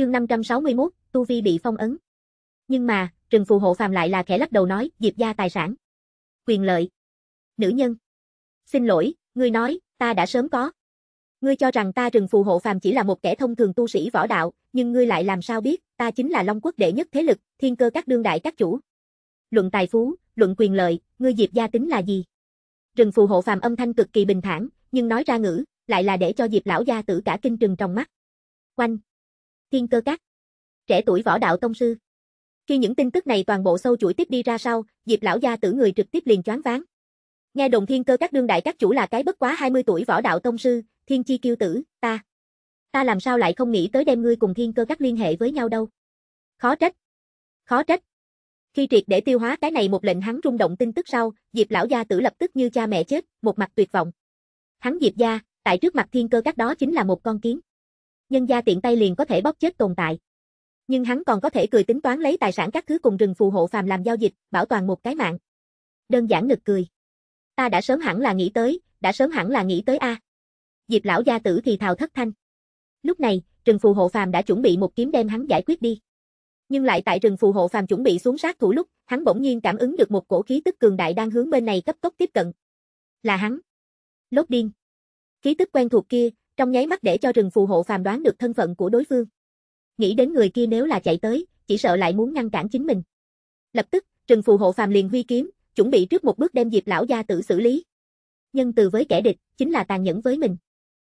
Chương 561, Tu Vi bị phong ấn. Nhưng mà, Trừng Phù Hộ Phàm lại là kẻ lắc đầu nói, Diệp gia tài sản. Quyền lợi. Nữ nhân. Xin lỗi, ngươi nói, ta đã sớm có. Ngươi cho rằng ta Trừng Phù Hộ Phàm chỉ là một kẻ thông thường tu sĩ võ đạo, nhưng ngươi lại làm sao biết, ta chính là Long Quốc đệ nhất thế lực, thiên cơ các đương đại các chủ. Luận tài phú, luận quyền lợi, ngươi Diệp gia tính là gì? Trừng Phù Hộ Phàm âm thanh cực kỳ bình thản, nhưng nói ra ngữ, lại là để cho Diệp lão gia tử cả kinh trừng trong mắt. Quanh Thiên cơ các. Trẻ tuổi võ đạo tông sư. Khi những tin tức này toàn bộ sâu chuỗi tiếp đi ra sau, Diệp lão gia tử người trực tiếp liền choáng váng. Nghe đồng thiên cơ các đương đại các chủ là cái bất quá 20 tuổi võ đạo tông sư, thiên chi kiêu tử, ta. Ta làm sao lại không nghĩ tới đem ngươi cùng thiên cơ các liên hệ với nhau đâu. Khó trách. Khó trách. Khi triệt để tiêu hóa cái này một lệnh hắn rung động tin tức sau, Diệp lão gia tử lập tức như cha mẹ chết, một mặt tuyệt vọng. Hắn Diệp gia, tại trước mặt thiên cơ các đó chính là một con kiến nhân gia tiện tay liền có thể bóp chết tồn tại. Nhưng hắn còn có thể cười tính toán lấy tài sản các thứ cùng rừng phù hộ phàm làm giao dịch, bảo toàn một cái mạng. Đơn giản nực cười. Ta đã sớm hẳn là nghĩ tới, đã sớm hẳn là nghĩ tới a. Diệp lão gia tử thì thào thất thanh. Lúc này, rừng phù hộ phàm đã chuẩn bị một kiếm đem hắn giải quyết đi. Nhưng lại tại rừng phù hộ phàm chuẩn bị xuống sát thủ lúc, hắn bỗng nhiên cảm ứng được một cổ khí tức cường đại đang hướng bên này cấp tốc tiếp cận. Là hắn. Lốt điên. Khí tức quen thuộc kia, trong nháy mắt để cho rừng phù hộ phàm đoán được thân phận của đối phương. Nghĩ đến người kia nếu là chạy tới, chỉ sợ lại muốn ngăn cản chính mình. Lập tức, rừng phù hộ phàm liền huy kiếm, chuẩn bị trước một bước đem dịp lão gia tử xử lý. Nhân từ với kẻ địch, chính là tàn nhẫn với mình.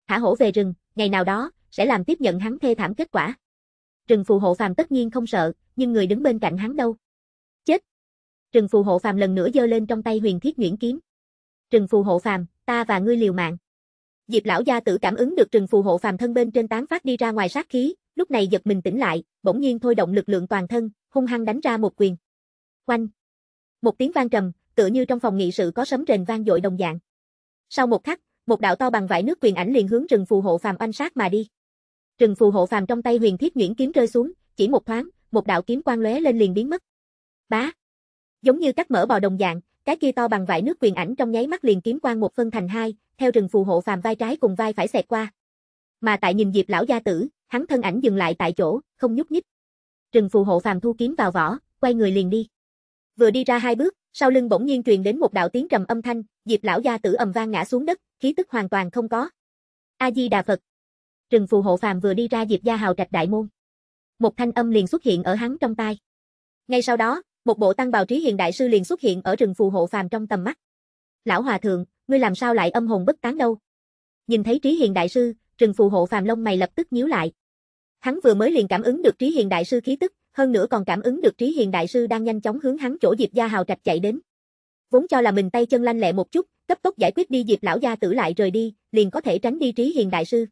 Thả hổ về rừng, ngày nào đó sẽ làm tiếp nhận hắn thê thảm kết quả. rừng phù hộ phàm tất nhiên không sợ, nhưng người đứng bên cạnh hắn đâu? Chết. rừng phù hộ phàm lần nữa giơ lên trong tay huyền thiết nguyễn kiếm. rừng phù hộ phàm, ta và ngươi liều mạng. Diệp lão gia tử cảm ứng được trừng phù hộ phàm thân bên trên tán phát đi ra ngoài sát khí, lúc này giật mình tỉnh lại, bỗng nhiên thôi động lực lượng toàn thân, hung hăng đánh ra một quyền. Oanh! Một tiếng vang trầm, tựa như trong phòng nghị sự có sấm rền vang dội đồng dạng. Sau một khắc, một đạo to bằng vải nước quyền ảnh liền hướng Trừng Phù Hộ Phàm oanh sát mà đi. Trừng Phù Hộ Phàm trong tay huyền thiết nhuyễn kiếm rơi xuống, chỉ một thoáng, một đạo kiếm quang lóe lên liền biến mất. Bá! Giống như cắt mở bò đồng dạng, cái kia to bằng vải nước quyền ảnh trong nháy mắt liền kiếm quang một phân thành hai, theo rừng phù hộ phàm vai trái cùng vai phải xẹt qua. Mà tại nhìn Diệp lão gia tử, hắn thân ảnh dừng lại tại chỗ, không nhúc nhích. Rừng phù hộ phàm thu kiếm vào vỏ, quay người liền đi. Vừa đi ra hai bước, sau lưng bỗng nhiên truyền đến một đạo tiếng trầm âm thanh, Diệp lão gia tử ầm vang ngã xuống đất, khí tức hoàn toàn không có. A Di Đà Phật. rừng phù hộ phàm vừa đi ra Diệp gia hào trạch đại môn. Một thanh âm liền xuất hiện ở hắn trong tai. Ngay sau đó, một bộ tăng bào trí hiền đại sư liền xuất hiện ở rừng phù hộ phàm trong tầm mắt. Lão hòa thượng, ngươi làm sao lại âm hồn bất tán đâu? Nhìn thấy Trí Hiền đại sư, Trừng phù hộ Phàm Long mày lập tức nhíu lại. Hắn vừa mới liền cảm ứng được Trí Hiền đại sư khí tức, hơn nữa còn cảm ứng được Trí Hiền đại sư đang nhanh chóng hướng hắn chỗ Diệp gia hào trạch chạy đến. Vốn cho là mình tay chân lanh lẹ một chút, cấp tốc giải quyết đi Diệp lão gia tử lại rời đi, liền có thể tránh đi Trí Hiền đại sư.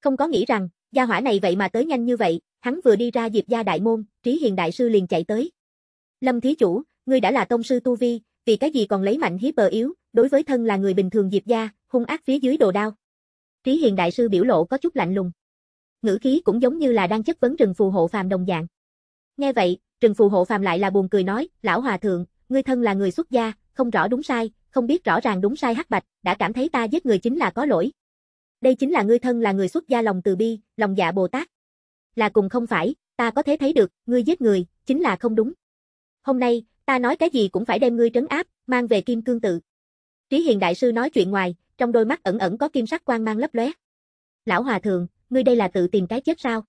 Không có nghĩ rằng, gia hỏa này vậy mà tới nhanh như vậy, hắn vừa đi ra Diệp gia đại môn, Trí Hiền đại sư liền chạy tới. Lâm thí chủ, ngươi đã là tông sư tu vi, vì cái gì còn lấy mạnh hiếp bờ yếu, đối với thân là người bình thường Diệp gia, hung ác phía dưới đồ đao. Trí Hiền đại sư biểu lộ có chút lạnh lùng. Ngữ khí cũng giống như là đang chất vấn Trừng Phù hộ phàm đồng dạng. Nghe vậy, Trừng Phù hộ phàm lại là buồn cười nói, lão hòa thượng, ngươi thân là người xuất gia, không rõ đúng sai, không biết rõ ràng đúng sai hắc bạch, đã cảm thấy ta giết người chính là có lỗi. Đây chính là ngươi thân là người xuất gia lòng từ bi, lòng dạ Bồ Tát. Là cùng không phải, ta có thể thấy được, ngươi giết người, chính là không đúng. Hôm nay, ta nói cái gì cũng phải đem ngươi trấn áp, mang về kim cương tự. Trí Hiền đại sư nói chuyện ngoài, trong đôi mắt ẩn ẩn có kim sắc quang mang lấp lóe. Lão hòa thượng, ngươi đây là tự tìm cái chết sao?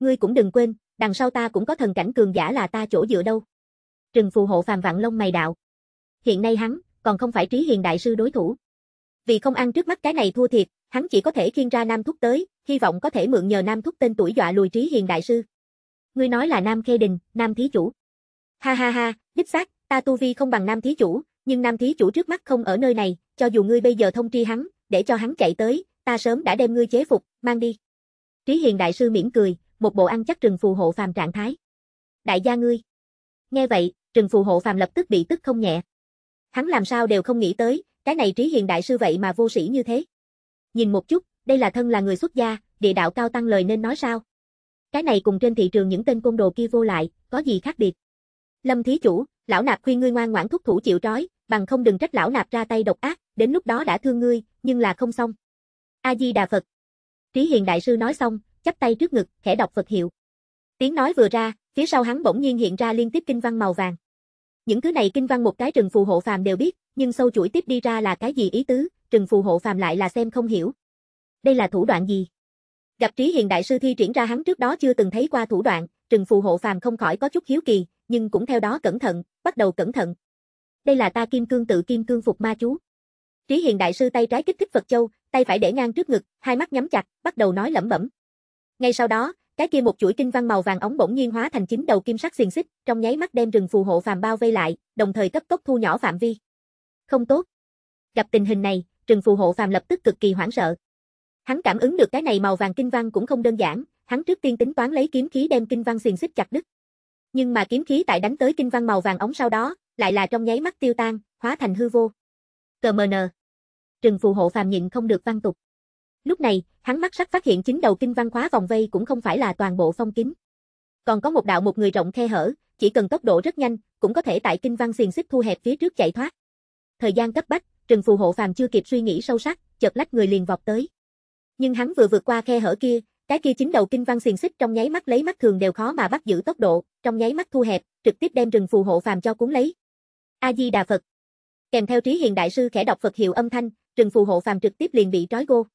Ngươi cũng đừng quên, đằng sau ta cũng có thần cảnh cường giả là ta chỗ dựa đâu. Trừng phù hộ phàm vạn lông mày đạo. Hiện nay hắn, còn không phải Trí Hiền đại sư đối thủ. Vì không ăn trước mắt cái này thua thiệt, hắn chỉ có thể khiên ra Nam Thúc tới, hy vọng có thể mượn nhờ Nam Thúc tên tuổi dọa lùi Trí Hiền đại sư. Ngươi nói là Nam Khê Đình, Nam Thí Chủ. Ha ha ha, đích xác, ta tu vi không bằng nam thí chủ, nhưng nam thí chủ trước mắt không ở nơi này, cho dù ngươi bây giờ thông tri hắn, để cho hắn chạy tới, ta sớm đã đem ngươi chế phục, mang đi. Trí Hiền đại sư mỉm cười, một bộ ăn chắc Trừng Phù hộ phàm trạng thái. Đại gia ngươi. Nghe vậy, Trừng Phù hộ phàm lập tức bị tức không nhẹ. Hắn làm sao đều không nghĩ tới, cái này Trí Hiền đại sư vậy mà vô sĩ như thế. Nhìn một chút, đây là thân là người xuất gia, địa đạo cao tăng lời nên nói sao? Cái này cùng trên thị trường những tên côn đồ kia vô lại, có gì khác biệt? Lâm thí chủ, lão nạp khuyên ngươi ngoan ngoãn thúc thủ chịu trói, bằng không đừng trách lão nạp ra tay độc ác, đến lúc đó đã thương ngươi, nhưng là không xong. A Di Đà Phật. Trí Hiền đại sư nói xong, chắp tay trước ngực, khẽ đọc Phật hiệu. Tiếng nói vừa ra, phía sau hắn bỗng nhiên hiện ra liên tiếp kinh văn màu vàng. Những thứ này kinh văn một cái rừng phù hộ phàm đều biết, nhưng sâu chuỗi tiếp đi ra là cái gì ý tứ, rừng phù hộ phàm lại là xem không hiểu. Đây là thủ đoạn gì? Gặp Trí Hiền đại sư thi triển ra hắn trước đó chưa từng thấy qua thủ đoạn, Trừng phù hộ phàm không khỏi có chút hiếu kỳ, nhưng cũng theo đó cẩn thận, bắt đầu cẩn thận. Đây là ta kim cương tự kim cương phục ma chú. Trí Hiền đại sư tay trái kích thích Phật châu, tay phải để ngang trước ngực, hai mắt nhắm chặt, bắt đầu nói lẩm bẩm. Ngay sau đó, cái kia một chuỗi kinh văn màu vàng ống bỗng nhiên hóa thành chín đầu kim sắc xiềng xích, trong nháy mắt đem rừng phù hộ phàm bao vây lại, đồng thời cấp tốc thu nhỏ phạm vi. Không tốt. Gặp tình hình này, rừng phù hộ phàm lập tức cực kỳ hoảng sợ. Hắn cảm ứng được cái này màu vàng kinh văn cũng không đơn giản, hắn trước tiên tính toán lấy kiếm khí đem kinh văn xiềng xích chặt đứt. Nhưng mà kiếm khí tại đánh tới kinh văn màu vàng ống sau đó, lại là trong nháy mắt tiêu tan, hóa thành hư vô. Cờ mờ nờ. Trừng phù hộ phàm nhịn không được văn tục. Lúc này, hắn mắt sắc phát hiện chính đầu kinh văn khóa vòng vây cũng không phải là toàn bộ phong kín. Còn có một đạo một người rộng khe hở, chỉ cần tốc độ rất nhanh, cũng có thể tại kinh văn xiềng xích thu hẹp phía trước chạy thoát. Thời gian cấp bách, Trừng phù hộ phàm chưa kịp suy nghĩ sâu sắc, chợt lách người liền vọt tới. Nhưng hắn vừa vượt qua khe hở kia, cái kia chính đầu kinh văn xiềng xích trong nháy mắt lấy mắt thường đều khó mà bắt giữ tốc độ, trong nháy mắt thu hẹp, trực tiếp đem rừng phù hộ phàm cho cuốn lấy. A Di Đà Phật. Kèm theo trí hiền đại sư khẽ đọc Phật hiệu âm thanh, rừng phù hộ phàm trực tiếp liền bị trói gô.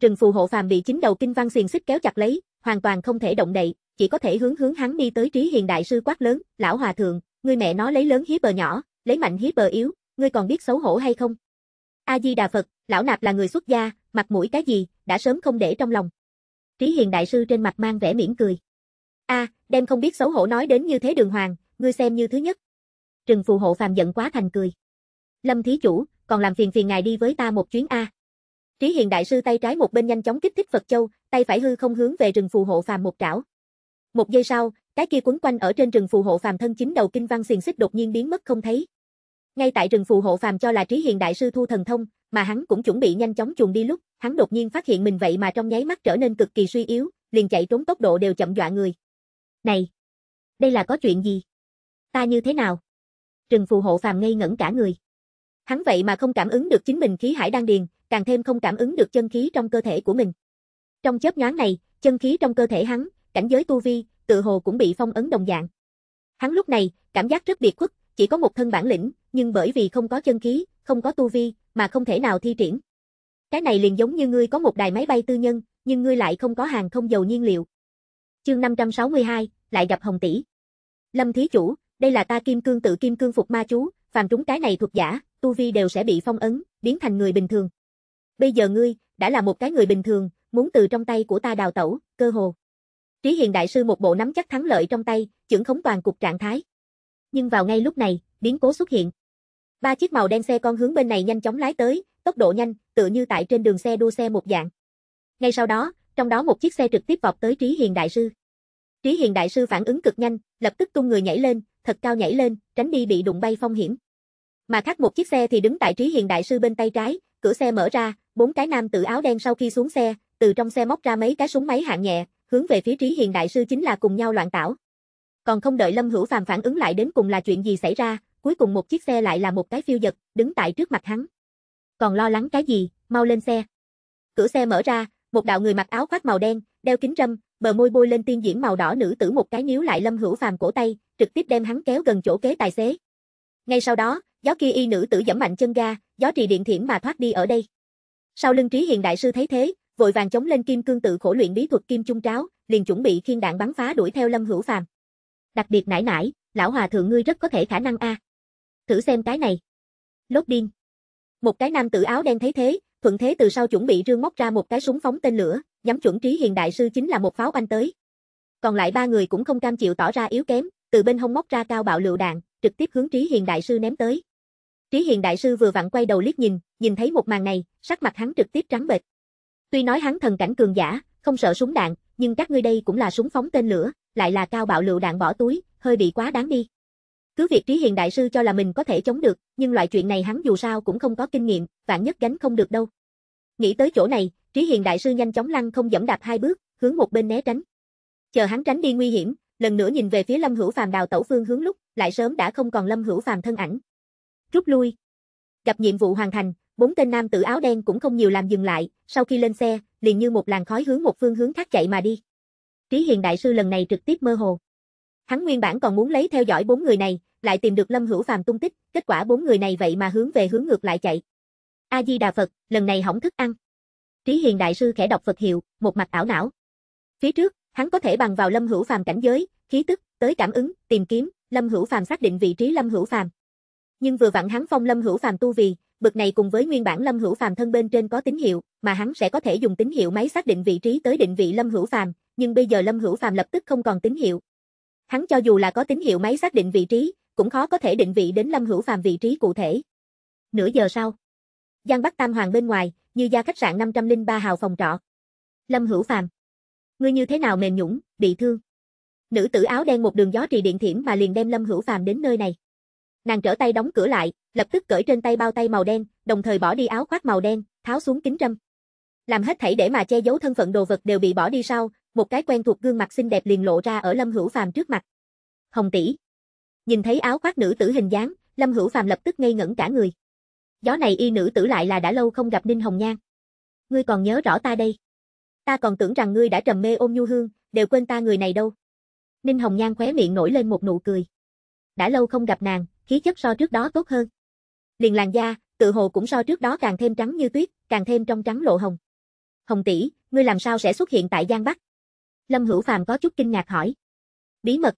Rừng phù hộ phàm bị chính đầu kinh văn xiềng xích kéo chặt lấy, hoàn toàn không thể động đậy, chỉ có thể hướng hướng hắn đi tới trí hiền đại sư quát lớn, lão hòa thượng, ngươi mẹ nó lấy lớn hiếp bờ nhỏ, lấy mạnh hiếp bờ yếu, ngươi còn biết xấu hổ hay không? A Di Đà Phật, lão nạp là người xuất gia, mặt mũi cái gì, đã sớm không để trong lòng. Trí Hiền đại sư trên mặt mang vẻ mỉm cười. A, à, đem không biết xấu hổ nói đến như thế đường hoàng, ngươi xem như thứ nhất. Trừng phù hộ phàm giận quá thành cười. Lâm thí chủ, còn làm phiền phiền ngài đi với ta một chuyến a. Trí Hiền đại sư tay trái một bên nhanh chóng kích thích Phật Châu, tay phải hư không hướng về rừng phù hộ phàm một trảo. Một giây sau, cái kia quấn quanh ở trên rừng phù hộ phàm thân chính đầu kinh văn xiển xích đột nhiên biến mất không thấy. Ngay tại rừng phù hộ phàm cho là Trí Hiền đại sư thu thần thông, mà hắn cũng chuẩn bị nhanh chóng chuồn đi lúc, hắn đột nhiên phát hiện mình vậy mà trong nháy mắt trở nên cực kỳ suy yếu, liền chạy trốn tốc độ đều chậm dọa người. Này, đây là có chuyện gì? Ta như thế nào? Trừng phù hộ phàm ngây ngẩn cả người. Hắn vậy mà không cảm ứng được chính mình khí hải đang điền, càng thêm không cảm ứng được chân khí trong cơ thể của mình. Trong chớp nhoáng này, chân khí trong cơ thể hắn, cảnh giới tu vi, tự hồ cũng bị phong ấn đồng dạng. Hắn lúc này, cảm giác rất biệt khuất, chỉ có một thân bản lĩnh, nhưng bởi vì không có chân khí, không có tu vi, mà không thể nào thi triển. Cái này liền giống như ngươi có một đài máy bay tư nhân, nhưng ngươi lại không có hàng không dầu nhiên liệu. Chương 562, lại gặp Hồng tỷ. Lâm thí chủ, đây là ta kim cương tự kim cương phục ma chú, phàm trúng cái này thuộc giả, tu vi đều sẽ bị phong ấn, biến thành người bình thường. Bây giờ ngươi đã là một cái người bình thường, muốn từ trong tay của ta đào tẩu, cơ hồ. Trí Hiền đại sư một bộ nắm chắc thắng lợi trong tay, chưởng khống toàn cục trạng thái. Nhưng vào ngay lúc này, biến cố xuất hiện. Ba chiếc màu đen xe con hướng bên này nhanh chóng lái tới, tốc độ nhanh, tựa như tại trên đường xe đua xe một dạng. Ngay sau đó, trong đó một chiếc xe trực tiếp vọt tới Trí Hiền đại sư. Trí Hiền đại sư phản ứng cực nhanh, lập tức tung người nhảy lên, thật cao nhảy lên, tránh đi bị đụng bay phong hiểm. Mà khác một chiếc xe thì đứng tại Trí Hiền đại sư bên tay trái, cửa xe mở ra, bốn cái nam tử áo đen sau khi xuống xe, từ trong xe móc ra mấy cái súng máy hạng nhẹ, hướng về phía Trí Hiền đại sư chính là cùng nhau loạn tảo. Còn không đợi Lâm Hữu Phàm phản ứng lại đến cùng là chuyện gì xảy ra, cuối cùng một chiếc xe lại là một cái phiêu giật, đứng tại trước mặt hắn. Còn lo lắng cái gì, mau lên xe. Cửa xe mở ra, một đạo người mặc áo khoác màu đen, đeo kính râm, bờ môi bôi lên tiên diễn màu đỏ nữ tử một cái níu lại Lâm Hữu Phàm cổ tay, trực tiếp đem hắn kéo gần chỗ kế tài xế. Ngay sau đó, gió kia y nữ tử giẫm mạnh chân ga, gió trì điện thiểm mà thoát đi ở đây. Sau lưng Trí Hiền đại sư thấy thế, vội vàng chống lên kim cương tự khổ luyện bí thuật kim trung tráo, liền chuẩn bị khiên đạn bắn phá đuổi theo Lâm Hữu Phàm. Đặc biệt nãy nãy, lão hòa thượng ngươi rất có thể khả năng a. À thử xem cái này. Lốt điên. Một cái nam tử áo đen thấy thế, thuận thế từ sau chuẩn bị rương móc ra một cái súng phóng tên lửa, nhắm chuẩn trí hiền đại sư chính là một pháo anh tới. Còn lại ba người cũng không cam chịu tỏ ra yếu kém, từ bên hông móc ra cao bạo lựu đạn, trực tiếp hướng trí hiền đại sư ném tới. Trí hiền đại sư vừa vặn quay đầu liếc nhìn, nhìn thấy một màn này, sắc mặt hắn trực tiếp trắng bệch. Tuy nói hắn thần cảnh cường giả, không sợ súng đạn, nhưng các ngươi đây cũng là súng phóng tên lửa, lại là cao bạo lựu đạn bỏ túi, hơi bị quá đáng đi. Cứ việc Trí Hiền Đại Sư cho là mình có thể chống được, nhưng loại chuyện này hắn dù sao cũng không có kinh nghiệm, vạn nhất gánh không được đâu. Nghĩ tới chỗ này, Trí Hiền Đại Sư nhanh chóng lăn không dẫm đạp hai bước, hướng một bên né tránh. Chờ hắn tránh đi nguy hiểm, lần nữa nhìn về phía Lâm Hữu Phàm đào tẩu phương hướng lúc, lại sớm đã không còn Lâm Hữu Phàm thân ảnh. Rút lui. Gặp nhiệm vụ hoàn thành, bốn tên nam tử áo đen cũng không nhiều làm dừng lại, sau khi lên xe, liền như một làn khói hướng một phương hướng khác chạy mà đi. Trí Hiền đại sư lần này trực tiếp mơ hồ. Hắn nguyên bản còn muốn lấy theo dõi bốn người này, lại tìm được Lâm Hữu Phàm tung tích, kết quả bốn người này vậy mà hướng về hướng ngược lại chạy. A Di Đà Phật, lần này hỏng thức ăn. Trí Hiền đại sư khẽ đọc Phật hiệu, một mặt ảo não. Phía trước, hắn có thể bằng vào Lâm Hữu Phàm cảnh giới, khí tức, tới cảm ứng, tìm kiếm, Lâm Hữu Phàm xác định vị trí Lâm Hữu Phàm. Nhưng vừa vặn hắn phong Lâm Hữu Phàm tu vì, bực này cùng với nguyên bản Lâm Hữu Phàm thân bên trên có tín hiệu, mà hắn sẽ có thể dùng tín hiệu máy xác định vị trí tới định vị Lâm Hữu Phàm, nhưng bây giờ Lâm Hữu Phàm lập tức không còn tín hiệu. Hắn cho dù là có tín hiệu máy xác định vị trí, cũng khó có thể định vị đến Lâm Hữu Phàm vị trí cụ thể. Nửa giờ sau, Giang Bắc Tam Hoàng bên ngoài, như gia khách sạn 503 hào phòng trọ. Lâm Hữu Phàm, ngươi như thế nào mềm nhũn, bị thương? Nữ tử áo đen một đường gió trì điện thiểm mà liền đem Lâm Hữu Phàm đến nơi này. Nàng trở tay đóng cửa lại, lập tức cởi trên tay bao tay màu đen, đồng thời bỏ đi áo khoác màu đen, tháo xuống kính râm. Làm hết thảy để mà che giấu thân phận đồ vật đều bị bỏ đi sau, một cái quen thuộc gương mặt xinh đẹp liền lộ ra ở Lâm Hữu Phàm trước mặt. Hồng tỷ. Nhìn thấy áo khoác nữ tử hình dáng, Lâm Hữu Phàm lập tức ngây ngẩn cả người. Gió này y nữ tử lại là đã lâu không gặp Ninh Hồng Nhan. Ngươi còn nhớ rõ ta đây? Ta còn tưởng rằng ngươi đã trầm mê ôm nhu hương, đều quên ta người này đâu. Ninh Hồng Nhan khóe miệng nổi lên một nụ cười. Đã lâu không gặp nàng, khí chất so trước đó tốt hơn. Liền làn da, tự hồ cũng so trước đó càng thêm trắng như tuyết, càng thêm trong trắng lộ hồng. Hồng tỷ, ngươi làm sao sẽ xuất hiện tại Giang Bắc? Lâm Hữu Phàm có chút kinh ngạc hỏi. Bí mật,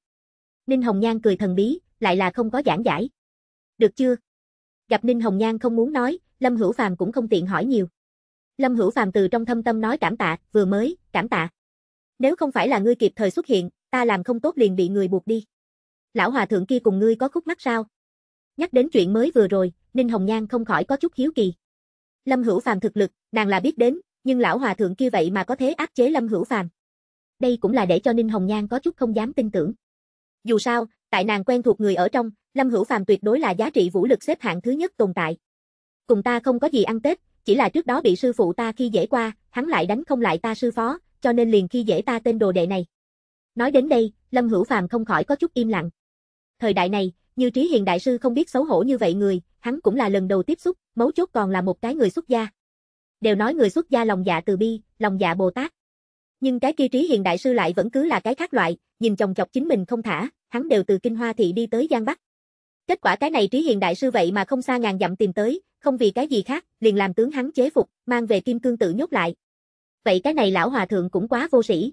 Ninh Hồng Nhan cười thần bí, lại là không có giảng giải. Được chưa? Gặp Ninh Hồng Nhan không muốn nói, Lâm Hữu Phàm cũng không tiện hỏi nhiều. Lâm Hữu Phàm từ trong thâm tâm nói cảm tạ, vừa mới, cảm tạ. Nếu không phải là ngươi kịp thời xuất hiện, ta làm không tốt liền bị người buộc đi. Lão hòa thượng kia cùng ngươi có khúc mắc sao? Nhắc đến chuyện mới vừa rồi, Ninh Hồng Nhan không khỏi có chút hiếu kỳ. Lâm Hữu Phàm thực lực, nàng là biết đến, nhưng lão hòa thượng kia vậy mà có thế áp chế Lâm Hữu Phàm. Đây cũng là để cho Ninh Hồng Nhan có chút không dám tin tưởng. Dù sao, tại nàng quen thuộc người ở trong, Lâm Hữu Phàm tuyệt đối là giá trị vũ lực xếp hạng thứ nhất tồn tại. Cùng ta không có gì ăn Tết, chỉ là trước đó bị sư phụ ta khi dễ qua, hắn lại đánh không lại ta sư phó, cho nên liền khi dễ ta tên đồ đệ này. Nói đến đây, Lâm Hữu Phàm không khỏi có chút im lặng. Thời đại này, như Trí Hiền đại sư không biết xấu hổ như vậy người, hắn cũng là lần đầu tiếp xúc, mấu chốt còn là một cái người xuất gia. Đều nói người xuất gia lòng dạ từ bi, lòng dạ Bồ Tát. Nhưng cái kia Trí Hiền đại sư lại vẫn cứ là cái khác loại, nhìn chồng chọc chính mình không thả, hắn đều từ Kinh Hoa thị đi tới Giang Bắc. Kết quả cái này Trí Hiền đại sư vậy mà không xa ngàn dặm tìm tới, không vì cái gì khác, liền làm tướng hắn chế phục, mang về kim cương tự nhốt lại. Vậy cái này lão hòa thượng cũng quá vô sĩ.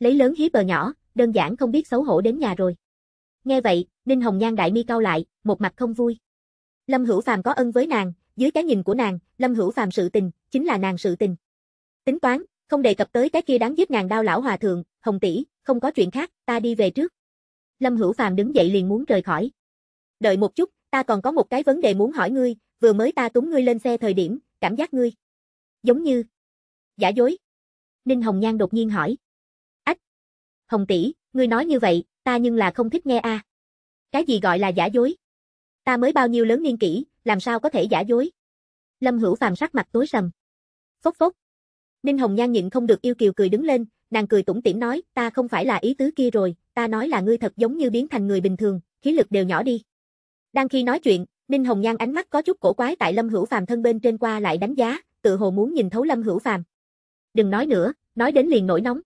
Lấy lớn hiếp bờ nhỏ, đơn giản không biết xấu hổ đến nhà rồi. Nghe vậy, Ninh Hồng Nhan đại mi cau lại, một mặt không vui. Lâm Hữu Phàm có ân với nàng, dưới cái nhìn của nàng, Lâm Hữu Phàm sự tình chính là nàng sự tình. Tính toán, không đề cập tới cái kia đáng giết ngàn đao lão hòa thượng, Hồng tỷ, không có chuyện khác, ta đi về trước. Lâm Hữu Phàm đứng dậy liền muốn rời khỏi. Đợi một chút, ta còn có một cái vấn đề muốn hỏi ngươi, vừa mới ta túng ngươi lên xe thời điểm, cảm giác ngươi. Giống như. Giả dối. Ninh Hồng Nhan đột nhiên hỏi. Ách. Hồng tỷ, ngươi nói như vậy, ta nhưng là không thích nghe a. À. Cái gì gọi là giả dối? Ta mới bao nhiêu lớn niên kỷ, làm sao có thể giả dối? Lâm Hữu Phàm sắc mặt tối sầm. Phốc phốc. Ninh Hồng Nhan nhịn không được yêu kiều cười đứng lên, nàng cười tủm tỉm nói, ta không phải là ý tứ kia rồi, ta nói là ngươi thật giống như biến thành người bình thường, khí lực đều nhỏ đi. Đang khi nói chuyện, Ninh Hồng Nhan ánh mắt có chút cổ quái tại Lâm Hữu Phàm thân bên trên qua lại đánh giá, tự hồ muốn nhìn thấu Lâm Hữu Phàm. Đừng nói nữa, nói đến liền nổi nóng.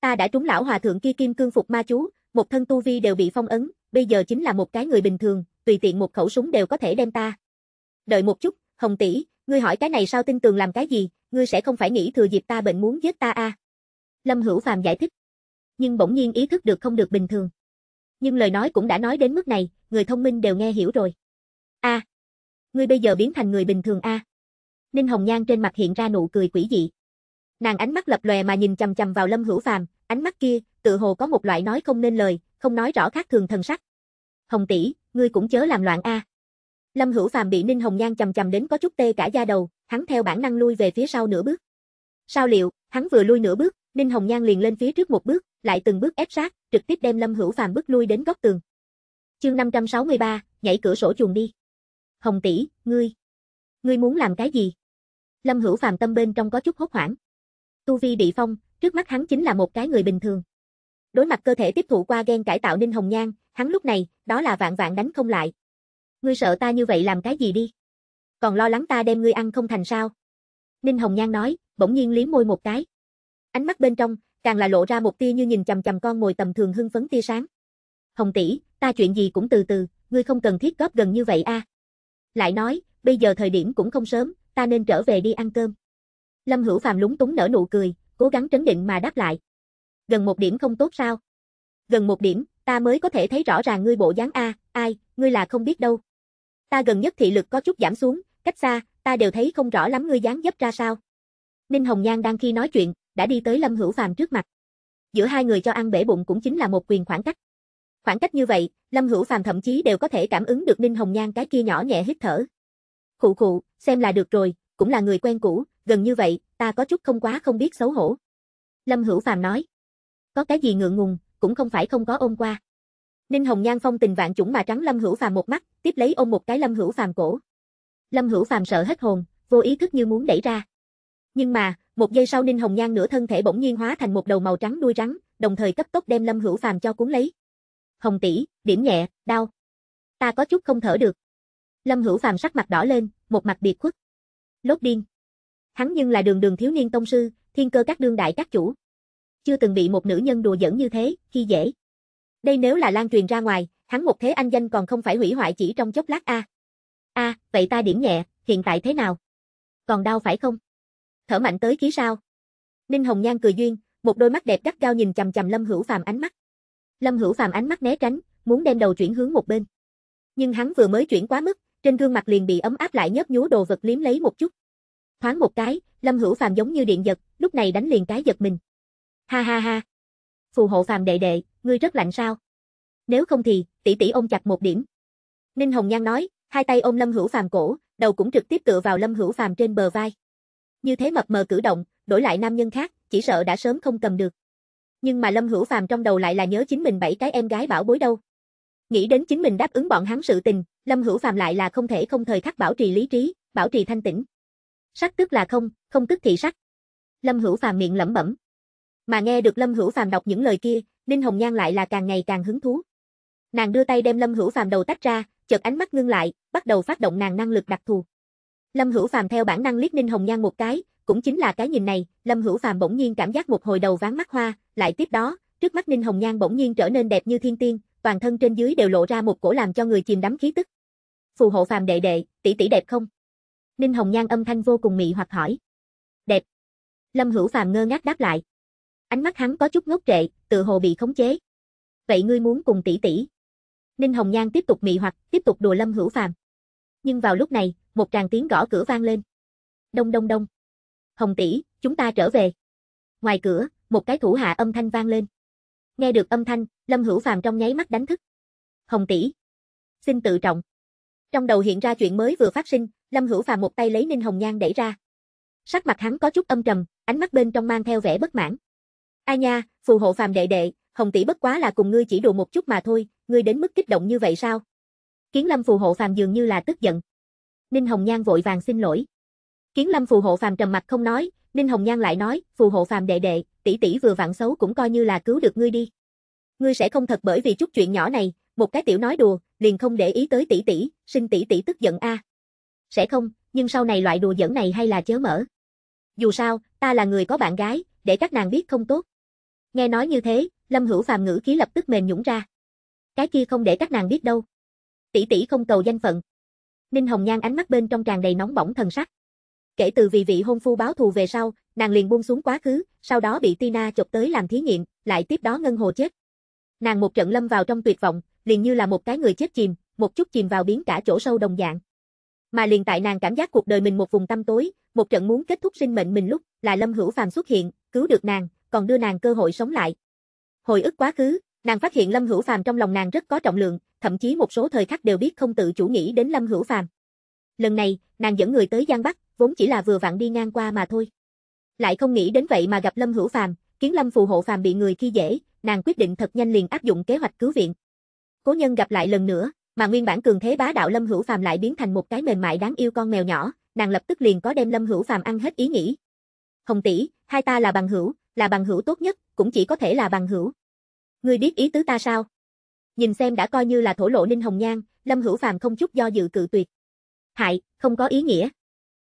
Ta đã trúng lão hòa thượng kia kim cương phục ma chú, một thân tu vi đều bị phong ấn, bây giờ chính là một cái người bình thường, tùy tiện một khẩu súng đều có thể đem ta. Đợi một chút, Hồng tỷ, ngươi hỏi cái này sao tin tường làm cái gì, ngươi sẽ không phải nghĩ thừa dịp ta bệnh muốn giết ta a. À. Lâm Hữu Phàm giải thích. Nhưng bỗng nhiên ý thức được không được bình thường. Nhưng lời nói cũng đã nói đến mức này, người thông minh đều nghe hiểu rồi. A, à, ngươi bây giờ biến thành người bình thường a. À? Ninh Hồng Nhan trên mặt hiện ra nụ cười quỷ dị. Nàng ánh mắt lập lòe mà nhìn chằm chằm vào Lâm Hữu Phàm, ánh mắt kia tự hồ có một loại nói không nên lời, không nói rõ khác thường thần sắc. Hồng tỷ, ngươi cũng chớ làm loạn a. À. Lâm Hữu Phàm bị Ninh Hồng Nhan chầm chầm đến có chút tê cả da đầu, hắn theo bản năng lui về phía sau nửa bước. Sao liệu, hắn vừa lui nửa bước, Ninh Hồng Nhan liền lên phía trước một bước, lại từng bước ép sát, trực tiếp đem Lâm Hữu Phàm bước lui đến góc tường. Chương 563, nhảy cửa sổ chuồng đi. Hồng tỷ, ngươi, ngươi muốn làm cái gì? Lâm Hữu Phàm tâm bên trong có chút hốt hoảng. Tu vi bị phong, trước mắt hắn chính là một cái người bình thường. Đối mặt cơ thể tiếp thụ qua gen cải tạo Ninh Hồng Nhan, hắn lúc này, đó là vạn vạn đánh không lại. Ngươi sợ ta như vậy làm cái gì đi? Còn lo lắng ta đem ngươi ăn không thành sao? Ninh Hồng Nhan nói, bỗng nhiên liếm môi một cái. Ánh mắt bên trong, càng là lộ ra một tia như nhìn chằm chằm con mồi tầm thường hưng phấn tia sáng. Hồng tỷ, ta chuyện gì cũng từ từ, ngươi không cần thiết góp gần như vậy a. À. Lại nói, bây giờ thời điểm cũng không sớm, ta nên trở về đi ăn cơm. Lâm Hữu Phàm lúng túng nở nụ cười, cố gắng trấn định mà đáp lại. Gần một điểm không tốt sao? Gần một điểm, ta mới có thể thấy rõ ràng ngươi bộ dáng a, ai, ngươi là không biết đâu. Ta gần nhất thị lực có chút giảm xuống, cách xa, ta đều thấy không rõ lắm ngươi dáng dấp ra sao. Ninh Hồng Nhan đang khi nói chuyện, đã đi tới Lâm Hữu Phàm trước mặt. Giữa hai người cho ăn bể bụng cũng chính là một quyền khoảng cách. Khoảng cách như vậy, Lâm Hữu Phàm thậm chí đều có thể cảm ứng được Ninh Hồng Nhan cái kia nhỏ nhẹ hít thở. Khụ khụ, xem là được rồi, cũng là người quen cũ, gần như vậy, ta có chút không quá không biết xấu hổ. Lâm Hữu Phàm nói. Có cái gì ngượng ngùng, cũng không phải không có ôm qua. Ninh Hồng Nhan phong tình vạn chủng mà trắng Lâm Hữu Phàm một mắt, tiếp lấy ôm một cái Lâm Hữu Phàm cổ. Lâm Hữu Phàm sợ hết hồn, vô ý thức như muốn đẩy ra. Nhưng mà, một giây sau Ninh Hồng Nhan nửa thân thể bỗng nhiên hóa thành một đầu màu trắng đuôi rắn, đồng thời cấp tốc đem Lâm Hữu Phàm cho cuốn lấy. "Hồng tỷ, điểm nhẹ, đau. Ta có chút không thở được." Lâm Hữu Phàm sắc mặt đỏ lên, một mặt biệt khuất. Lốt điên. Hắn nhưng là đường đường thiếu niên tông sư, thiên cơ các đương đại các chủ. Chưa từng bị một nữ nhân đùa giỡn như thế, khi dễ. Đây nếu là lan truyền ra ngoài, hắn một thế anh danh còn không phải hủy hoại chỉ trong chốc lát a. À. A, à, vậy ta điểm nhẹ, hiện tại thế nào? Còn đau phải không? thở mạnh tới khí sao. Ninh Hồng Nhan cười duyên, một đôi mắt đẹp gắt cao nhìn chằm chằm Lâm Hữu Phàm ánh mắt. Lâm Hữu Phàm ánh mắt né tránh, muốn đem đầu chuyển hướng một bên. Nhưng hắn vừa mới chuyển quá mức, trên gương mặt liền bị ấm áp lại nhấp nhúa đồ vật liếm lấy một chút. Thoáng một cái, Lâm Hữu Phàm giống như điện giật, lúc này đánh liền cái giật mình. Ha ha ha. Phù hộ Phàm đệ đệ, ngươi rất lạnh sao? Nếu không thì, tỷ tỷ ôm chặt một điểm. Ninh Hồng Nhan nói, hai tay ôm Lâm Hữu Phàm cổ, đầu cũng trực tiếp tựa vào Lâm Hữu Phàm trên bờ vai. Như thế mập mờ cử động, đổi lại nam nhân khác, chỉ sợ đã sớm không cầm được. Nhưng mà Lâm Hữu Phàm trong đầu lại là nhớ chính mình bảy cái em gái bảo bối đâu. Nghĩ đến chính mình đáp ứng bọn hắn sự tình, Lâm Hữu Phàm lại là không thể không thời khắc bảo trì lý trí, bảo trì thanh tĩnh. Sắc tức là không, không tức thị sắc. Lâm Hữu Phàm miệng lẩm bẩm. Mà nghe được Lâm Hữu Phàm đọc những lời kia, Ninh Hồng Nhan lại là càng ngày càng hứng thú. Nàng đưa tay đem Lâm Hữu Phàm đầu tách ra, chợt ánh mắt ngưng lại, bắt đầu phát động nàng năng lực đặc thù. Lâm Hữu Phàm theo bản năng liếc Ninh Hồng Nhan một cái, cũng chính là cái nhìn này, Lâm Hữu Phàm bỗng nhiên cảm giác một hồi đầu ván mắt hoa, lại tiếp đó, trước mắt Ninh Hồng Nhan bỗng nhiên trở nên đẹp như thiên tiên, toàn thân trên dưới đều lộ ra một cổ làm cho người chìm đắm khí tức. Phù hộ Phàm đệ đệ, tỷ tỷ đẹp không? Ninh Hồng Nhan âm thanh vô cùng mị hoặc hỏi. Đẹp. Lâm Hữu Phàm ngơ ngác đáp lại. Ánh mắt hắn có chút ngốc trệ, tự hồ bị khống chế. Vậy ngươi muốn cùng tỷ tỷ? Ninh Hồng Nhan tiếp tục mị hoặc, tiếp tục đùa Lâm Hữu Phàm. Nhưng vào lúc này, một tràng tiếng gõ cửa vang lên. Đông đông đông. Hồng tỷ, chúng ta trở về. Ngoài cửa, một cái thủ hạ âm thanh vang lên. Nghe được âm thanh, Lâm Hữu Phàm trong nháy mắt đánh thức. Hồng tỷ, xin tự trọng. Trong đầu hiện ra chuyện mới vừa phát sinh, Lâm Hữu Phàm một tay lấy Ninh Hồng Nhan đẩy ra. Sắc mặt hắn có chút âm trầm, ánh mắt bên trong mang theo vẻ bất mãn. "A nha, phù hộ Phàm đệ đệ, Hồng tỷ bất quá là cùng ngươi chỉ đùa một chút mà thôi, ngươi đến mức kích động như vậy sao?" Kiến Lâm phù hộ Phàm dường như là tức giận. Ninh Hồng Nhan vội vàng xin lỗi. Kiến Lâm phù hộ phàm trầm mặt không nói, Ninh Hồng Nhan lại nói, phù hộ phàm đệ đệ, tỷ tỷ vừa vặn xấu cũng coi như là cứu được ngươi đi. Ngươi sẽ không thật bởi vì chút chuyện nhỏ này, một cái tiểu nói đùa, liền không để ý tới tỷ tỷ, xin tỷ tỷ tức giận a. À. Sẽ không, nhưng sau này loại đùa giỡn này hay là chớ mở. Dù sao, ta là người có bạn gái, để các nàng biết không tốt. Nghe nói như thế, Lâm Hữu Phàm ngữ khí lập tức mềm nhũng ra. Cái kia không để các nàng biết đâu. Tỷ tỷ không cầu danh phận, Ninh Hồng Nhan ánh mắt bên trong tràn đầy nóng bỏng thần sắc. Kể từ vì vị hôn phu báo thù về sau, nàng liền buông xuống quá khứ, sau đó bị Tina chụp tới làm thí nghiệm, lại tiếp đó ngân hồ chết. Nàng một trận lâm vào trong tuyệt vọng, liền như là một cái người chết chìm, một chút chìm vào biến cả chỗ sâu đồng dạng. Mà liền tại nàng cảm giác cuộc đời mình một vùng tăm tối, một trận muốn kết thúc sinh mệnh mình lúc, là Lâm Hữu Phàm xuất hiện, cứu được nàng, còn đưa nàng cơ hội sống lại. Hồi ức quá khứ, nàng phát hiện Lâm Hữu Phàm trong lòng nàng rất có trọng lượng, thậm chí một số thời khắc đều biết không tự chủ nghĩ đến Lâm Hữu Phàm. Lần này, nàng dẫn người tới Giang Bắc, vốn chỉ là vừa vặn đi ngang qua mà thôi. Lại không nghĩ đến vậy mà gặp Lâm Hữu Phàm, kiến Lâm phù hộ Phàm bị người khi dễ, nàng quyết định thật nhanh liền áp dụng kế hoạch cứu viện. Cố nhân gặp lại lần nữa, mà nguyên bản cường thế bá đạo Lâm Hữu Phàm lại biến thành một cái mềm mại đáng yêu con mèo nhỏ, nàng lập tức liền có đem Lâm Hữu Phàm ăn hết ý nghĩ. Hồng tỷ, hai ta là bằng hữu, là bằng hữu tốt nhất, cũng chỉ có thể là bằng hữu. Ngươi biết ý tứ ta sao? nhìn xem đã coi như là thổ lộ ninh hồng nhan, Lâm Hữu Phàm không chút do dự cự tuyệt. Hại, không có ý nghĩa.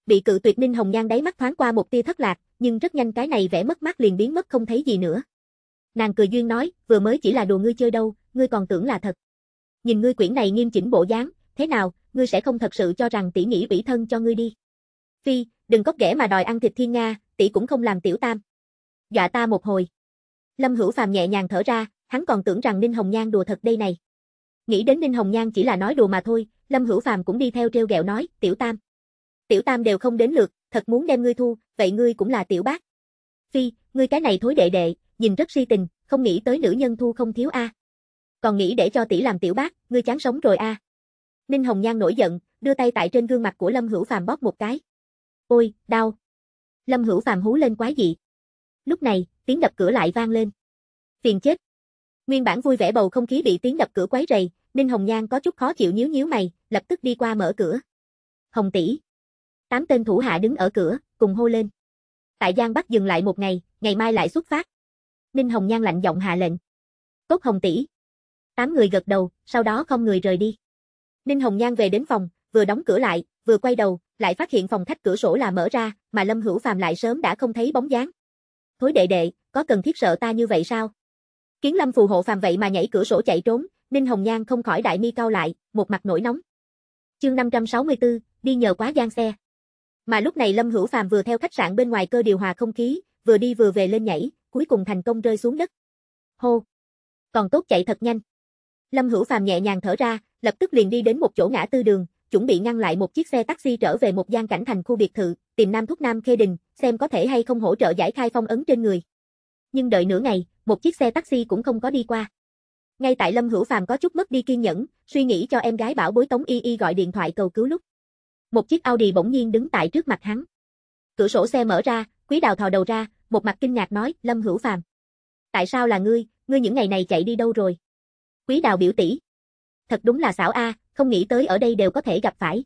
Bị cự tuyệt ninh hồng nhan đáy mắt thoáng qua một tia thất lạc, nhưng rất nhanh cái này vẽ mất mát liền biến mất không thấy gì nữa. Nàng cười duyên nói, vừa mới chỉ là đùa ngươi chơi đâu, ngươi còn tưởng là thật. Nhìn ngươi quyển này nghiêm chỉnh bộ dáng, thế nào, ngươi sẽ không thật sự cho rằng tỷ nghĩ ủy thân cho ngươi đi. Phi, đừng có ghẻ mà đòi ăn thịt thiên nga, tỷ cũng không làm tiểu tam. Dọa ta một hồi. Lâm Hữu Phàm nhẹ nhàng thở ra, hắn còn tưởng rằng Ninh Hồng Nhan đùa thật đây này. Nghĩ đến Ninh Hồng Nhan chỉ là nói đùa mà thôi, Lâm Hữu Phàm cũng đi theo treo gẹo nói, "Tiểu Tam." "Tiểu Tam đều không đến lượt, thật muốn đem ngươi thu, vậy ngươi cũng là tiểu bác." "Phi, ngươi cái này thối đệ đệ, nhìn rất si tình, không nghĩ tới nữ nhân thu không thiếu a." "Còn nghĩ để cho tỷ làm tiểu bác, ngươi chán sống rồi a." Ninh Hồng Nhan nổi giận, đưa tay tại trên gương mặt của Lâm Hữu Phàm bóp một cái. "Ôi, đau." Lâm Hữu Phàm hú lên quá dị. Lúc này, tiếng đập cửa lại vang lên. Phiền chết, Nguyên bản vui vẻ bầu không khí bị tiếng đập cửa quấy rầy, Ninh Hồng Nhan có chút khó chịu nhíu nhíu mày, lập tức đi qua mở cửa. Hồng tỷ. Tám tên thủ hạ đứng ở cửa, cùng hô lên. Tại Giang Bắc dừng lại một ngày, ngày mai lại xuất phát. Ninh Hồng Nhan lạnh giọng hạ lệnh. Cốt Hồng tỷ. Tám người gật đầu, sau đó không người rời đi. Ninh Hồng Nhan về đến phòng, vừa đóng cửa lại, vừa quay đầu, lại phát hiện phòng khách cửa sổ là mở ra, mà Lâm Hữu Phàm lại sớm đã không thấy bóng dáng. Thối đệ đệ, có cần thiết sợ ta như vậy sao? Kiến Lâm phù hộ phàm vậy mà nhảy cửa sổ chạy trốn, Ninh Hồng Nhan không khỏi đại mi cao lại, một mặt nổi nóng. Chương 564, đi nhờ quá gian xe. Mà lúc này Lâm Hữu Phàm vừa theo khách sạn bên ngoài cơ điều hòa không khí, vừa đi vừa về lên nhảy, cuối cùng thành công rơi xuống đất. Hô. Còn tốt chạy thật nhanh. Lâm Hữu Phàm nhẹ nhàng thở ra, lập tức liền đi đến một chỗ ngã tư đường, chuẩn bị ngăn lại một chiếc xe taxi trở về một gian cảnh thành khu biệt thự, tìm Nam Thúc Nam Khê Đình, xem có thể hay không hỗ trợ giải khai phong ấn trên người. Nhưng đợi nửa ngày, một chiếc xe taxi cũng không có đi qua. Ngay tại Lâm Hữu Phàm có chút mất đi kiên nhẫn, suy nghĩ cho em gái bảo bối Tống Y Y gọi điện thoại cầu cứu lúc. Một chiếc Audi bỗng nhiên đứng tại trước mặt hắn. Cửa sổ xe mở ra, Quý Đào thò đầu ra, một mặt kinh ngạc nói, "Lâm Hữu Phàm, tại sao là ngươi, ngươi những ngày này chạy đi đâu rồi?" Quý Đào biểu tỷ, "Thật đúng là xảo a, không nghĩ tới ở đây đều có thể gặp phải."